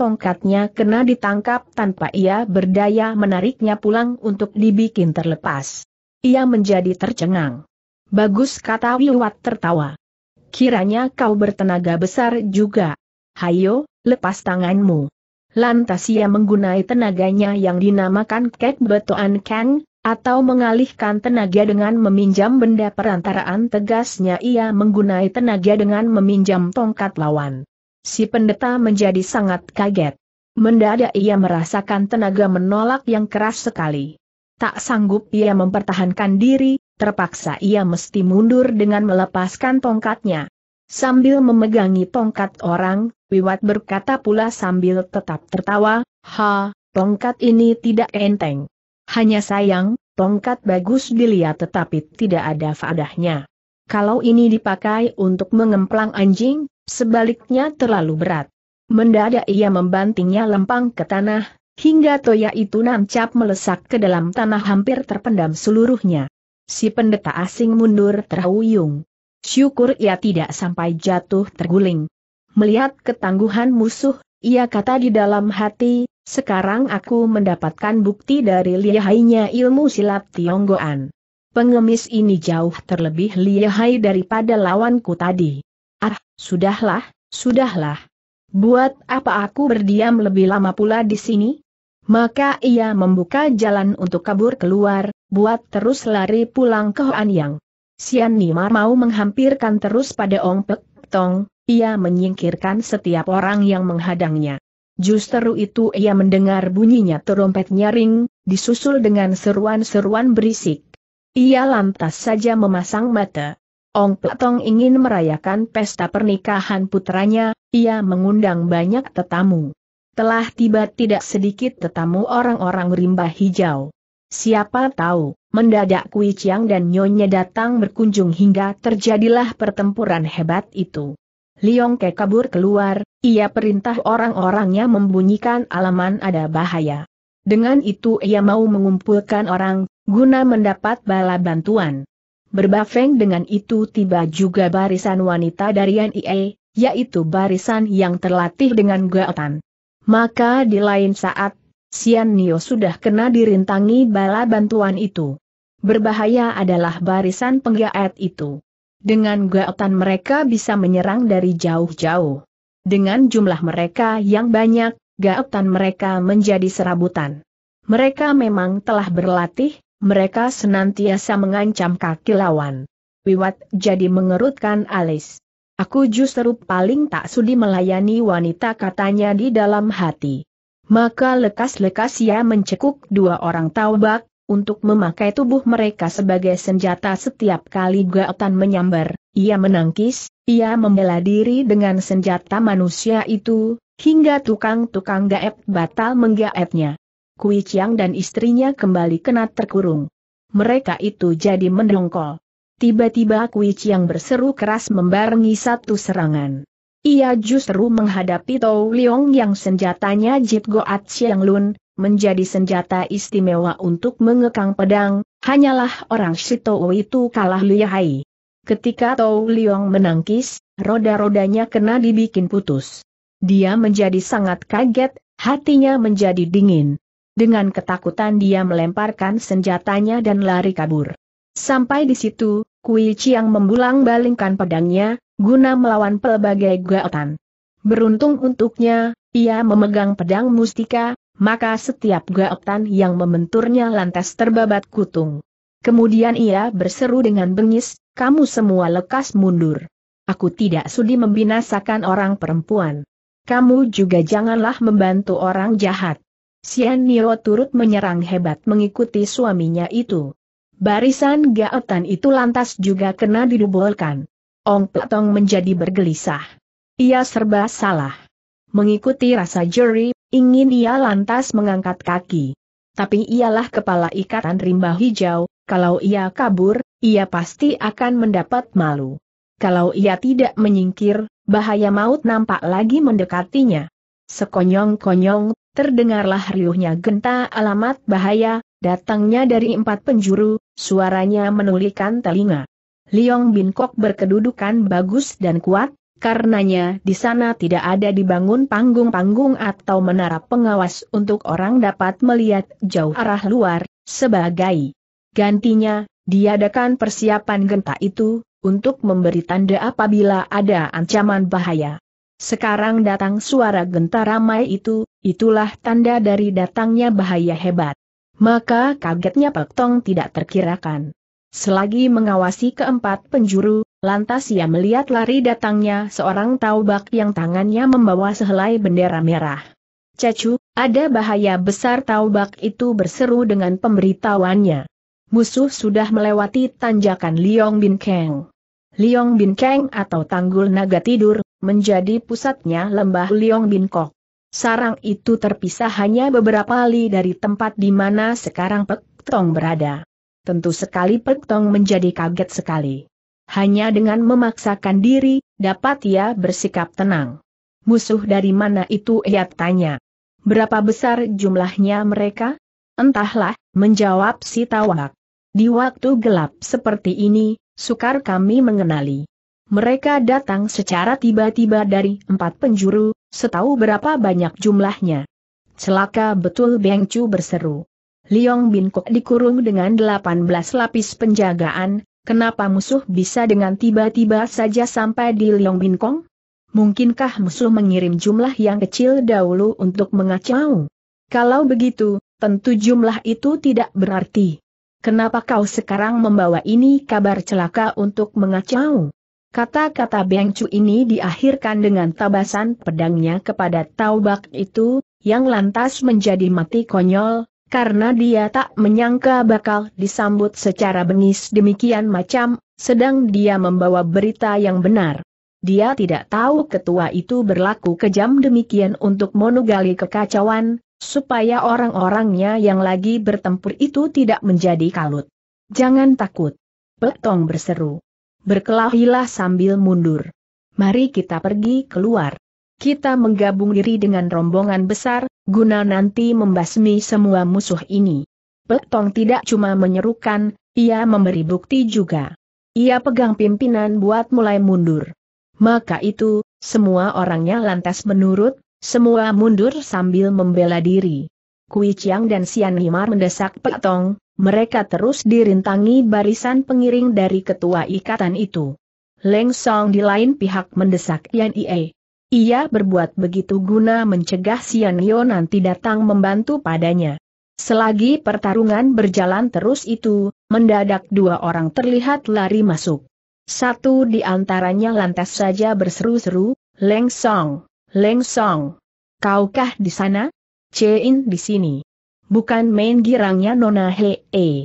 S1: Tongkatnya kena ditangkap tanpa ia berdaya menariknya pulang untuk dibikin terlepas. Ia menjadi tercengang. Bagus kata Wiwat tertawa. Kiranya kau bertenaga besar juga. Hayo, lepas tanganmu. Lantas ia menggunai tenaganya yang dinamakan Kek Betoan Kang, atau mengalihkan tenaga dengan meminjam benda perantaraan tegasnya ia menggunai tenaga dengan meminjam tongkat lawan. Si pendeta menjadi sangat kaget. Mendadak ia merasakan tenaga menolak yang keras sekali. Tak sanggup ia mempertahankan diri, terpaksa ia mesti mundur dengan melepaskan tongkatnya. Sambil memegangi tongkat orang, Wiwat berkata pula sambil tetap tertawa, Ha, tongkat ini tidak enteng. Hanya sayang, tongkat bagus dilihat tetapi tidak ada faedahnya. Kalau ini dipakai untuk mengemplang anjing, sebaliknya terlalu berat. Mendadak ia membantingnya lempang ke tanah, hingga toya itu nancap melesak ke dalam tanah hampir terpendam seluruhnya. Si pendeta asing mundur terhuyung. Syukur ia tidak sampai jatuh terguling. Melihat ketangguhan musuh, ia kata di dalam hati, sekarang aku mendapatkan bukti dari lihainya ilmu silat Tionggoan. Pengemis ini jauh terlebih lihai daripada lawanku tadi. Ah, sudahlah, sudahlah. Buat apa aku berdiam lebih lama pula di sini? Maka ia membuka jalan untuk kabur keluar, buat terus lari pulang ke Hoanyang. Sian Nima mau menghampirkan terus pada Ong Pek Tong, ia menyingkirkan setiap orang yang menghadangnya. Justru itu ia mendengar bunyinya terompet nyaring, disusul dengan seruan-seruan berisik. Ia lantas saja memasang mata. Ong Platong ingin merayakan pesta pernikahan putranya, ia mengundang banyak tetamu. Telah tiba tidak sedikit tetamu orang-orang rimba hijau. Siapa tahu, mendadak Kui Chiang dan Nyonya datang berkunjung hingga terjadilah pertempuran hebat itu. Liong Ke kabur keluar, ia perintah orang-orangnya membunyikan alaman ada bahaya. Dengan itu ia mau mengumpulkan orang, guna mendapat bala bantuan. Berbafeng dengan itu tiba juga barisan wanita dari NIE, yaitu barisan yang terlatih dengan gaotan. Maka di lain saat, Sian Nio sudah kena dirintangi bala bantuan itu. Berbahaya adalah barisan penggaet itu. Dengan gaotan mereka bisa menyerang dari jauh-jauh. Dengan jumlah mereka yang banyak, gaotan mereka menjadi serabutan. Mereka memang telah berlatih, mereka senantiasa mengancam kaki lawan. Wiwat jadi mengerutkan alis. Aku justru paling tak sudi melayani wanita katanya di dalam hati. Maka lekas-lekas ia mencekuk dua orang taubak, untuk memakai tubuh mereka sebagai senjata setiap kali Gaotan menyambar, ia menangkis, ia membela diri dengan senjata manusia itu, hingga tukang-tukang gaib batal menggaebnya. Kui Chiang dan istrinya kembali kena terkurung. Mereka itu jadi mendongkol. Tiba-tiba Kui Chiang berseru keras membarengi satu serangan. Ia justru menghadapi Tau Leong yang senjatanya Jit Goat Siang Lun, menjadi senjata istimewa untuk mengekang pedang, hanyalah orang Shito itu kalah lihai. Ketika Tau Liong menangkis, roda-rodanya kena dibikin putus. Dia menjadi sangat kaget, hatinya menjadi dingin. Dengan ketakutan dia melemparkan senjatanya dan lari kabur. Sampai di situ, Kui Chiang membulang balingkan pedangnya, guna melawan pelbagai gaotan. Beruntung untuknya, ia memegang pedang mustika, maka setiap gaotan yang membenturnya lantas terbabat kutung. Kemudian ia berseru dengan bengis, kamu semua lekas mundur. Aku tidak sudi membinasakan orang perempuan. Kamu juga janganlah membantu orang jahat. Sian Nio turut menyerang hebat mengikuti suaminya itu. Barisan gaotan itu lantas juga kena didubolkan. Ong Petong menjadi bergelisah. Ia serba salah. Mengikuti rasa jeri, Ingin ia lantas mengangkat kaki. Tapi ialah kepala ikatan rimba hijau, kalau ia kabur, ia pasti akan mendapat malu. Kalau ia tidak menyingkir, bahaya maut nampak lagi mendekatinya. Sekonyong-konyong, terdengarlah riuhnya genta alamat bahaya, datangnya dari empat penjuru, suaranya menulikan telinga. Liong Kok berkedudukan bagus dan kuat, Karenanya di sana tidak ada dibangun panggung-panggung atau menara pengawas untuk orang dapat melihat jauh arah luar, sebagai gantinya, diadakan persiapan genta itu, untuk memberi tanda apabila ada ancaman bahaya. Sekarang datang suara genta ramai itu, itulah tanda dari datangnya bahaya hebat. Maka kagetnya Pak Tong tidak terkirakan. Selagi mengawasi keempat penjuru, lantas ia melihat lari datangnya seorang taubak yang tangannya membawa sehelai bendera merah. Cacu, ada bahaya besar taubak itu berseru dengan pemberitahuannya. Musuh sudah melewati tanjakan Liong Bin Keng. Liong Bin Keng atau Tanggul Naga Tidur, menjadi pusatnya lembah Liong Bin Kok. Sarang itu terpisah hanya beberapa li dari tempat di mana sekarang Pek Tong berada tentu sekali Pek menjadi kaget sekali. Hanya dengan memaksakan diri, dapat ia bersikap tenang. Musuh dari mana itu ia tanya. Berapa besar jumlahnya mereka? Entahlah, menjawab si Tawak. Di waktu gelap seperti ini, sukar kami mengenali. Mereka datang secara tiba-tiba dari empat penjuru, setahu berapa banyak jumlahnya. Celaka betul Beng berseru. Liong Bin Kok dikurung dengan 18 lapis penjagaan, kenapa musuh bisa dengan tiba-tiba saja sampai di Liong Bin Kong? Mungkinkah musuh mengirim jumlah yang kecil dahulu untuk mengacau? Kalau begitu, tentu jumlah itu tidak berarti. Kenapa kau sekarang membawa ini kabar celaka untuk mengacau? Kata-kata Beng Chu ini diakhirkan dengan tabasan pedangnya kepada taubak itu, yang lantas menjadi mati konyol, karena dia tak menyangka bakal disambut secara bengis demikian macam, sedang dia membawa berita yang benar. Dia tidak tahu ketua itu berlaku kejam demikian untuk monogali kekacauan, supaya orang-orangnya yang lagi bertempur itu tidak menjadi kalut. Jangan takut. Petong berseru. Berkelahilah sambil mundur. Mari kita pergi keluar. Kita menggabung diri dengan rombongan besar, guna nanti membasmi semua musuh ini. Petong tidak cuma menyerukan, ia memberi bukti juga. Ia pegang pimpinan buat mulai mundur. Maka itu, semua orangnya lantas menurut, semua mundur sambil membela diri. Kui Chiang dan Sian Himar mendesak Pek Tong, mereka terus dirintangi barisan pengiring dari ketua ikatan itu. Leng Song di lain pihak mendesak Yan Ie. Ia berbuat begitu guna mencegah Sian Yo nanti datang membantu padanya. Selagi pertarungan berjalan terus itu, mendadak dua orang terlihat lari masuk. Satu di antaranya lantas saja berseru-seru, Leng Song, Leng Song. Kaukah di sana? Cein di sini. Bukan main girangnya Nona Hee. E. Eh.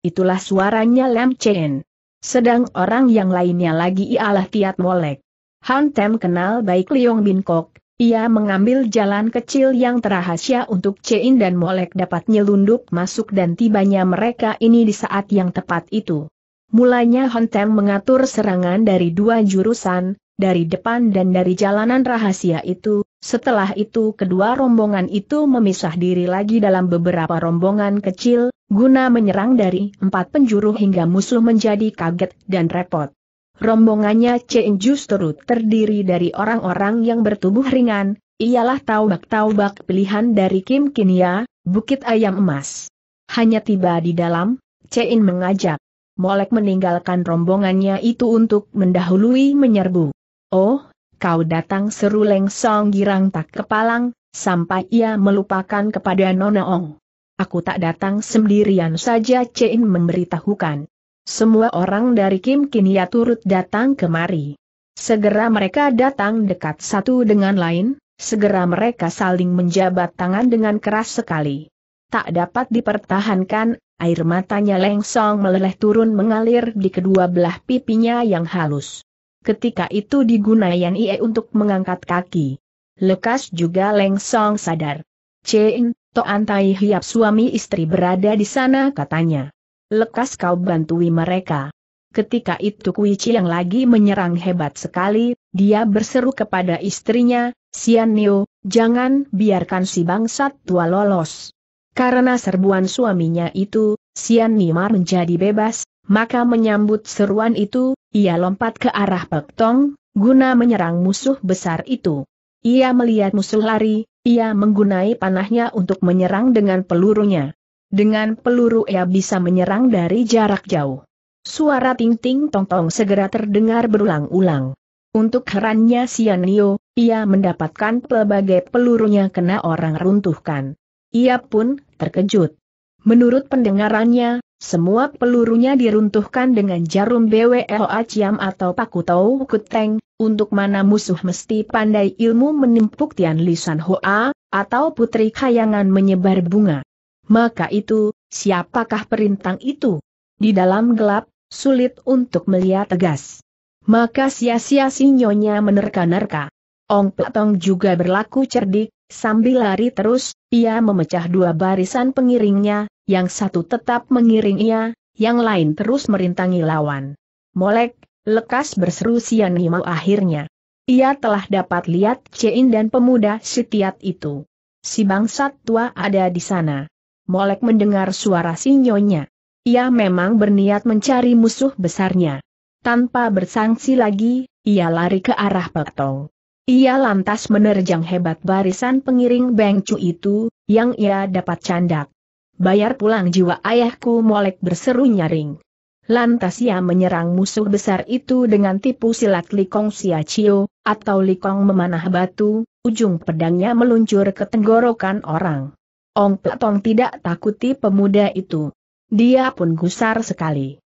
S1: Itulah suaranya Lam Chen. Sedang orang yang lainnya lagi ialah Tiat Molek. Han Tem kenal baik Liong Bin Kok, ia mengambil jalan kecil yang terahasia untuk Cein dan Molek dapat nyelundup masuk dan tibanya mereka ini di saat yang tepat itu. Mulanya Han Tem mengatur serangan dari dua jurusan, dari depan dan dari jalanan rahasia itu, setelah itu kedua rombongan itu memisah diri lagi dalam beberapa rombongan kecil, guna menyerang dari empat penjuru hingga musuh menjadi kaget dan repot. Rombongannya Cheng justru terdiri dari orang-orang yang bertubuh ringan, ialah taubak-taubak pilihan dari Kim Kinia, Bukit Ayam Emas. Hanya tiba di dalam, Cheng mengajak. Molek meninggalkan rombongannya itu untuk mendahului menyerbu. Oh, kau datang seru Leng Song Girang tak kepalang, sampai ia melupakan kepada Nona Ong. Aku tak datang sendirian saja Chen memberitahukan. Semua orang dari Kim Kinia turut datang kemari. Segera mereka datang dekat satu dengan lain, segera mereka saling menjabat tangan dengan keras sekali. Tak dapat dipertahankan, air matanya lengsong meleleh turun mengalir di kedua belah pipinya yang halus. Ketika itu digunakan Ie untuk mengangkat kaki. Lekas juga lengsong sadar. Cien, Toan Tai Hiap suami istri berada di sana katanya. Lekas kau bantui mereka. Ketika itu Kuici yang lagi menyerang hebat sekali, dia berseru kepada istrinya, Sian Niu, jangan biarkan si bangsat tua lolos. Karena serbuan suaminya itu, Sian Nimar menjadi bebas, maka menyambut seruan itu, ia lompat ke arah Pektong, guna menyerang musuh besar itu. Ia melihat musuh lari, ia menggunai panahnya untuk menyerang dengan pelurunya. Dengan peluru ia bisa menyerang dari jarak jauh. Suara ting-ting tong-tong segera terdengar berulang-ulang. Untuk herannya Sianio, ia mendapatkan pelbagai pelurunya kena orang runtuhkan. Ia pun terkejut. Menurut pendengarannya, semua pelurunya diruntuhkan dengan jarum BWLA Ciam atau paku Tau Kuteng, untuk mana musuh mesti pandai ilmu menimpuk Tian Lisan Hoa, atau putri kayangan menyebar bunga. Maka itu, siapakah perintang itu? Di dalam gelap, sulit untuk melihat tegas. Maka sia-sia si nyonya menerka-nerka. Ong Petong juga berlaku cerdik, sambil lari terus, ia memecah dua barisan pengiringnya, yang satu tetap mengiring ia, yang lain terus merintangi lawan. Molek, lekas berseru Sian Himau akhirnya. Ia telah dapat lihat Cein dan pemuda setiat itu. Si bangsat tua ada di sana. Molek mendengar suara sinyonya. Ia memang berniat mencari musuh besarnya. Tanpa bersangsi lagi, ia lari ke arah Petong. Ia lantas menerjang hebat barisan pengiring Bengcu itu, yang ia dapat candak. Bayar pulang jiwa ayahku Molek berseru nyaring. Lantas ia menyerang musuh besar itu dengan tipu silat Likong Siacio, atau Likong memanah batu, ujung pedangnya meluncur ke tenggorokan orang. Ong Pek Tong tidak takuti pemuda itu. Dia pun gusar sekali.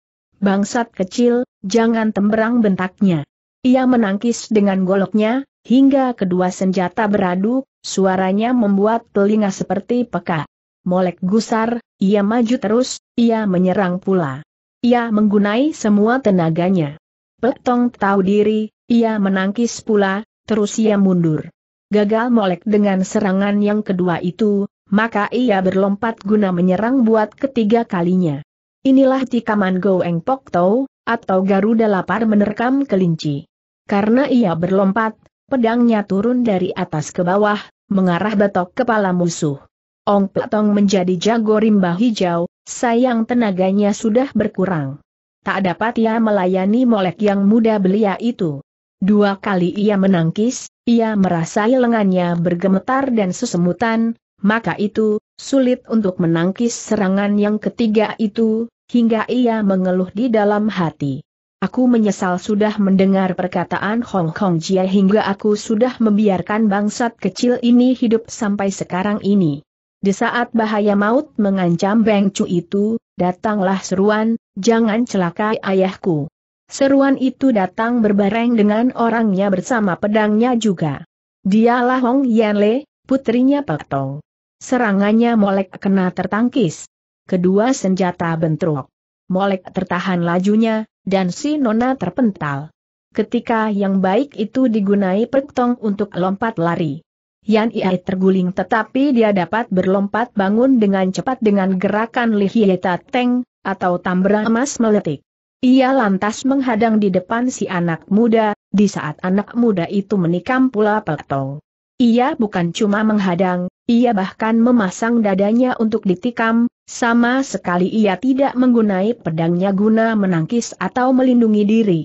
S1: Bangsat kecil, jangan temberang bentaknya. Ia menangkis dengan goloknya, hingga kedua senjata beradu, suaranya membuat telinga seperti peka. Molek gusar, ia maju terus, ia menyerang pula. Ia menggunai semua tenaganya. Petong tahu diri, ia menangkis pula, terus ia mundur. Gagal molek dengan serangan yang kedua itu, maka ia berlompat guna menyerang buat ketiga kalinya. Inilah tikaman Goeng Pok Tau, atau Garuda Lapar menerkam kelinci. Karena ia berlompat, pedangnya turun dari atas ke bawah, mengarah batok kepala musuh. Ong Petong menjadi jago rimba hijau, sayang tenaganya sudah berkurang. Tak dapat ia melayani molek yang muda belia itu. Dua kali ia menangkis, ia merasai lengannya bergemetar dan sesemutan, maka itu, sulit untuk menangkis serangan yang ketiga itu, hingga ia mengeluh di dalam hati. Aku menyesal sudah mendengar perkataan Hong Kong Jia hingga aku sudah membiarkan bangsat kecil ini hidup sampai sekarang ini. Di saat bahaya maut mengancam Beng Chu itu, datanglah seruan, jangan celakai ayahku. Seruan itu datang berbareng dengan orangnya bersama pedangnya juga. Dialah Hong Yanle, putrinya Pak Tong. Serangannya Molek kena tertangkis. Kedua senjata bentrok. Molek tertahan lajunya, dan si Nona terpental. Ketika yang baik itu digunai pertong untuk lompat lari. Yan Iai terguling tetapi dia dapat berlompat bangun dengan cepat dengan gerakan lihieta teng, atau tambra emas meletik. Ia lantas menghadang di depan si anak muda, di saat anak muda itu menikam pula peltong. Ia bukan cuma menghadang, ia bahkan memasang dadanya untuk ditikam, sama sekali ia tidak menggunai pedangnya guna menangkis atau melindungi diri.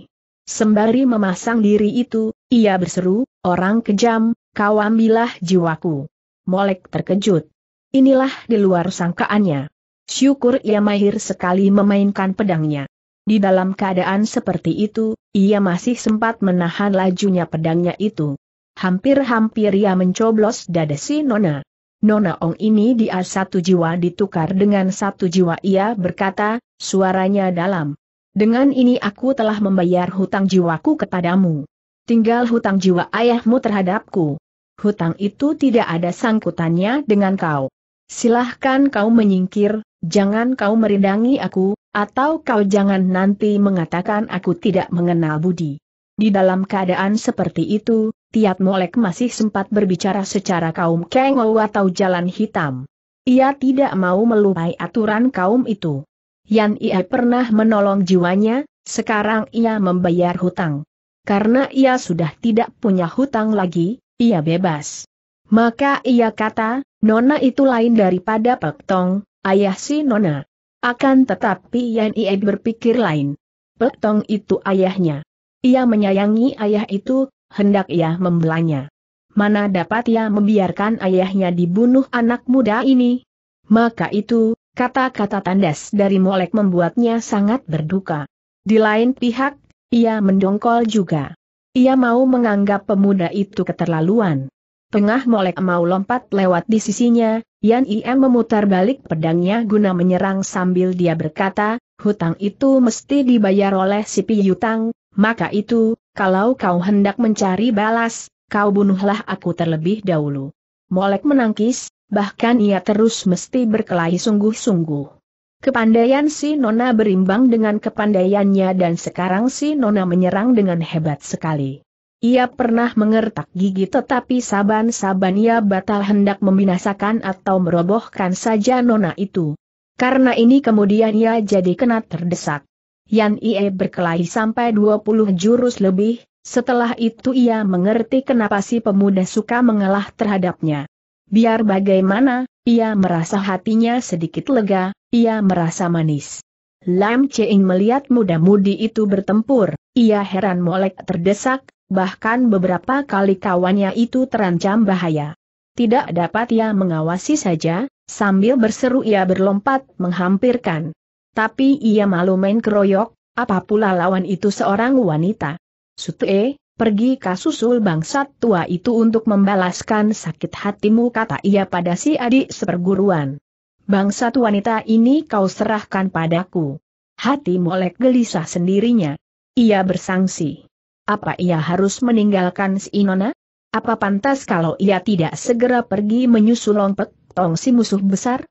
S1: Sembari memasang diri itu, ia berseru, orang kejam, kau ambillah jiwaku. Molek terkejut. Inilah di luar sangkaannya. Syukur ia mahir sekali memainkan pedangnya. Di dalam keadaan seperti itu, ia masih sempat menahan lajunya pedangnya itu. Hampir-hampir ia mencoblos dada si Nona. Nona Ong ini dia satu jiwa ditukar dengan satu jiwa ia berkata, suaranya dalam. Dengan ini aku telah membayar hutang jiwaku kepadamu. Tinggal hutang jiwa ayahmu terhadapku. Hutang itu tidak ada sangkutannya dengan kau. Silahkan kau menyingkir, jangan kau merindangi aku, atau kau jangan nanti mengatakan aku tidak mengenal budi. Di dalam keadaan seperti itu, Tiat Molek masih sempat berbicara secara kaum Kengou atau jalan hitam. Ia tidak mau melupai aturan kaum itu. Yan ia pernah menolong jiwanya, sekarang ia membayar hutang. Karena ia sudah tidak punya hutang lagi, ia bebas. Maka ia kata, Nona itu lain daripada Pek Tong, ayah si Nona. Akan tetapi Yan Ie berpikir lain. Pek Tong itu ayahnya. Ia menyayangi ayah itu, hendak ia membelanya. Mana dapat ia membiarkan ayahnya dibunuh anak muda ini? Maka itu, kata-kata tandas dari Molek membuatnya sangat berduka. Di lain pihak, ia mendongkol juga. Ia mau menganggap pemuda itu keterlaluan. Tengah Molek mau lompat lewat di sisinya, Yan Im memutar balik pedangnya guna menyerang sambil dia berkata, hutang itu mesti dibayar oleh si piutang. Maka itu, kalau kau hendak mencari balas, kau bunuhlah aku terlebih dahulu. Molek menangkis, bahkan ia terus mesti berkelahi sungguh-sungguh. Kepandaian si Nona berimbang dengan kepandaiannya dan sekarang si Nona menyerang dengan hebat sekali. Ia pernah mengertak gigi tetapi saban-saban ia batal hendak membinasakan atau merobohkan saja Nona itu. Karena ini kemudian ia jadi kena terdesak. Yan Ie berkelahi sampai 20 jurus lebih, setelah itu ia mengerti kenapa si pemuda suka mengalah terhadapnya. Biar bagaimana, ia merasa hatinya sedikit lega, ia merasa manis. Lam Cheing melihat muda-mudi itu bertempur, ia heran molek terdesak, bahkan beberapa kali kawannya itu terancam bahaya. Tidak dapat ia mengawasi saja, sambil berseru ia berlompat menghampirkan. Tapi ia malu main keroyok, apa pula lawan itu seorang wanita. Sute, pergi kasusul bangsat tua itu untuk membalaskan sakit hatimu kata ia pada si adik seperguruan. Bangsat wanita ini kau serahkan padaku. Hati molek gelisah sendirinya. Ia bersangsi. Apa ia harus meninggalkan si Inona? Apa pantas kalau ia tidak segera pergi menyusul longpek tong si musuh besar?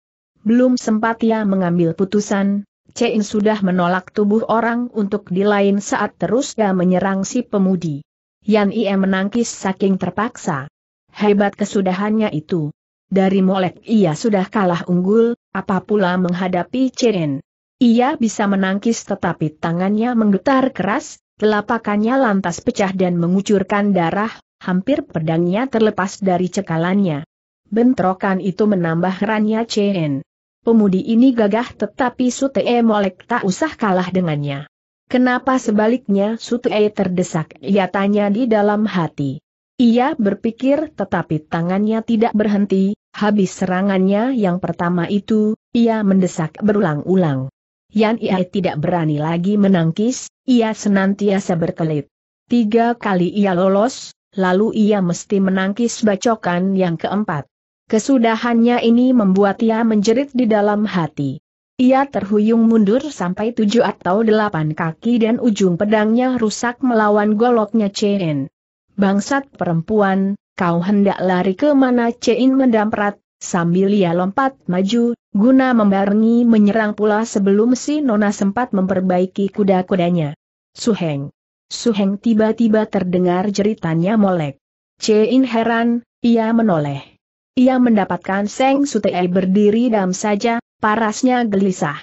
S1: Belum sempat ia mengambil putusan, Cein sudah menolak tubuh orang untuk di lain saat dia menyerang si pemudi. Yan Ie menangkis saking terpaksa. Hebat kesudahannya itu. Dari Molek ia sudah kalah unggul, apa pula menghadapi Cein. Ia bisa menangkis tetapi tangannya menggetar keras, telapakannya lantas pecah dan mengucurkan darah, hampir pedangnya terlepas dari cekalannya. Bentrokan itu menambah herannya Cein. Pemudi ini gagah tetapi Sutee Molek tak usah kalah dengannya. Kenapa sebaliknya Sutee terdesak? Ia tanya di dalam hati. Ia berpikir tetapi tangannya tidak berhenti, habis serangannya yang pertama itu, ia mendesak berulang-ulang. Yan ia tidak berani lagi menangkis, ia senantiasa berkelit. Tiga kali ia lolos, lalu ia mesti menangkis bacokan yang keempat. Kesudahannya ini membuat ia menjerit di dalam hati. Ia terhuyung mundur sampai tujuh atau delapan kaki dan ujung pedangnya rusak melawan goloknya Chen. Bangsat perempuan, kau hendak lari ke mana Chen mendamprat, sambil ia lompat maju, guna membarengi menyerang pula sebelum si Nona sempat memperbaiki kuda-kudanya. Suheng. Suheng tiba-tiba terdengar jeritannya molek. Chen heran, ia menoleh. Ia mendapatkan Seng Sutei berdiri dam saja, parasnya gelisah.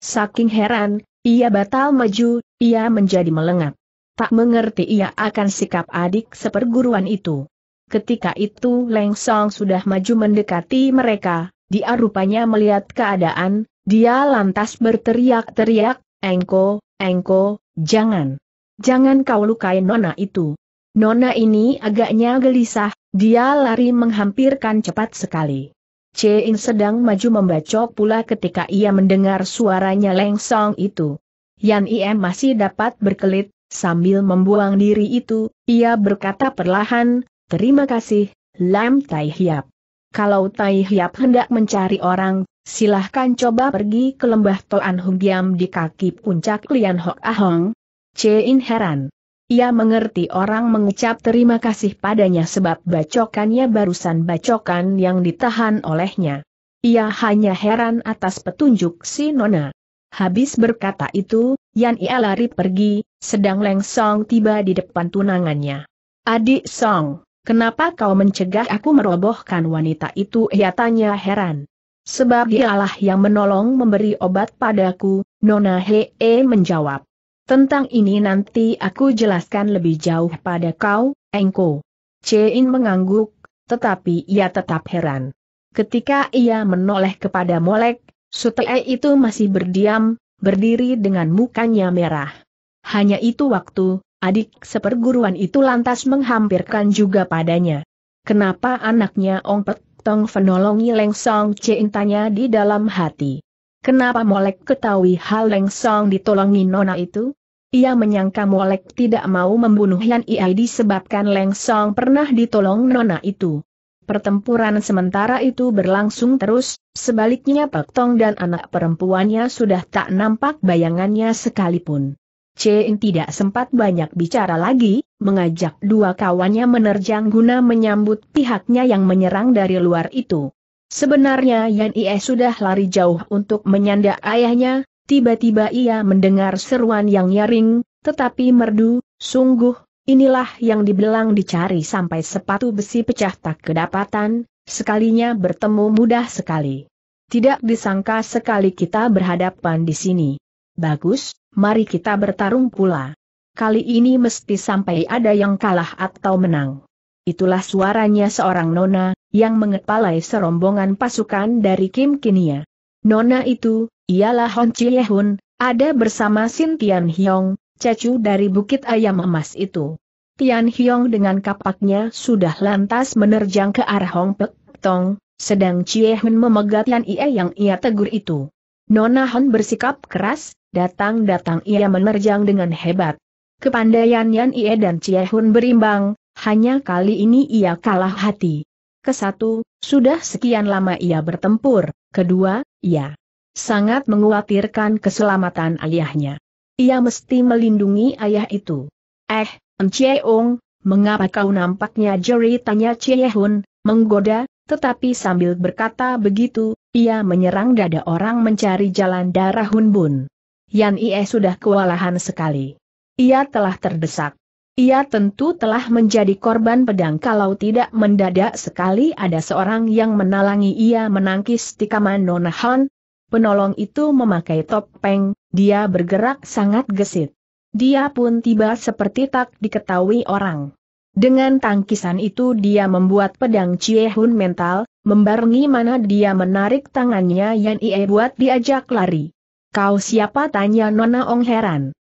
S1: Saking heran, ia batal maju, ia menjadi melengat. Tak mengerti ia akan sikap adik seperguruan itu. Ketika itu Leng Song sudah maju mendekati mereka, dia rupanya melihat keadaan, dia lantas berteriak-teriak, Engko, Engko, jangan. Jangan kau lukai nona itu. Nona ini agaknya gelisah, dia lari menghampirkan cepat sekali. Cein sedang maju membacok pula ketika ia mendengar suaranya lengsong itu. Yan Iem masih dapat berkelit, sambil membuang diri itu, ia berkata perlahan, terima kasih, Lam Tai Hiap. Kalau Tai Hiap hendak mencari orang, silahkan coba pergi ke lembah Toan Hugiam di kaki puncak Lian Hok Ahong. Cein heran. Ia mengerti orang mengucap terima kasih padanya sebab bacokannya barusan bacokan yang ditahan olehnya. Ia hanya heran atas petunjuk si Nona. Habis berkata itu, Yan Ia lari pergi, sedang Leng Song tiba di depan tunangannya. Adik Song, kenapa kau mencegah aku merobohkan wanita itu? Ia tanya heran. Sebab dialah yang menolong memberi obat padaku, Nona Hee menjawab. Tentang ini nanti aku jelaskan lebih jauh pada kau, Engko. Chein mengangguk, tetapi ia tetap heran. Ketika ia menoleh kepada Molek, Sutei itu masih berdiam, berdiri dengan mukanya merah. Hanya itu waktu, adik seperguruan itu lantas menghampirkan juga padanya. Kenapa anaknya Ong Pek Tong menolongi Leng Song tanya di dalam hati. Kenapa Molek ketahui hal Leng Song ditolongi Nona itu? Ia menyangka Molek tidak mau membunuh Yan Iai disebabkan Leng Song pernah ditolong Nona itu. Pertempuran sementara itu berlangsung terus, sebaliknya Pak Tong dan anak perempuannya sudah tak nampak bayangannya sekalipun. Chen tidak sempat banyak bicara lagi, mengajak dua kawannya menerjang guna menyambut pihaknya yang menyerang dari luar itu. Sebenarnya Yan Ie sudah lari jauh untuk menyanda ayahnya, tiba-tiba ia mendengar seruan yang nyaring, tetapi merdu, sungguh, inilah yang dibelang dicari sampai sepatu besi pecah tak kedapatan, sekalinya bertemu mudah sekali. Tidak disangka sekali kita berhadapan di sini. Bagus, mari kita bertarung pula. Kali ini mesti sampai ada yang kalah atau menang. Itulah suaranya seorang nona, yang mengepalai serombongan pasukan dari Kim Kinia. Nona itu, ialah Hon Hun, ada bersama Sin Tian Hyong, cecu dari Bukit Ayam Emas itu. Tian Hyong dengan kapaknya sudah lantas menerjang ke arah Hong Pek Tong, sedang Hun memegat Tian Ie yang ia tegur itu. Nona Hon bersikap keras, datang-datang ia menerjang dengan hebat. Kepandaian Yan Ie dan Hun berimbang, hanya kali ini ia kalah hati. Kesatu, sudah sekian lama ia bertempur, kedua, ia sangat menguatirkan keselamatan ayahnya. Ia mesti melindungi ayah itu. Eh, Enceong, mengapa kau nampaknya jeri tanya Ciehun, menggoda, tetapi sambil berkata begitu, ia menyerang dada orang mencari jalan darah Hunbun. Yan Ie sudah kewalahan sekali. Ia telah terdesak. Ia tentu telah menjadi korban pedang kalau tidak mendadak sekali ada seorang yang menalangi ia menangkis tikaman Nona Han. Penolong itu memakai topeng, dia bergerak sangat gesit. Dia pun tiba seperti tak diketahui orang. Dengan tangkisan itu dia membuat pedang Chie Hun mental, membarengi mana dia menarik tangannya yang ia buat diajak lari. Kau siapa tanya Nona Ong heran.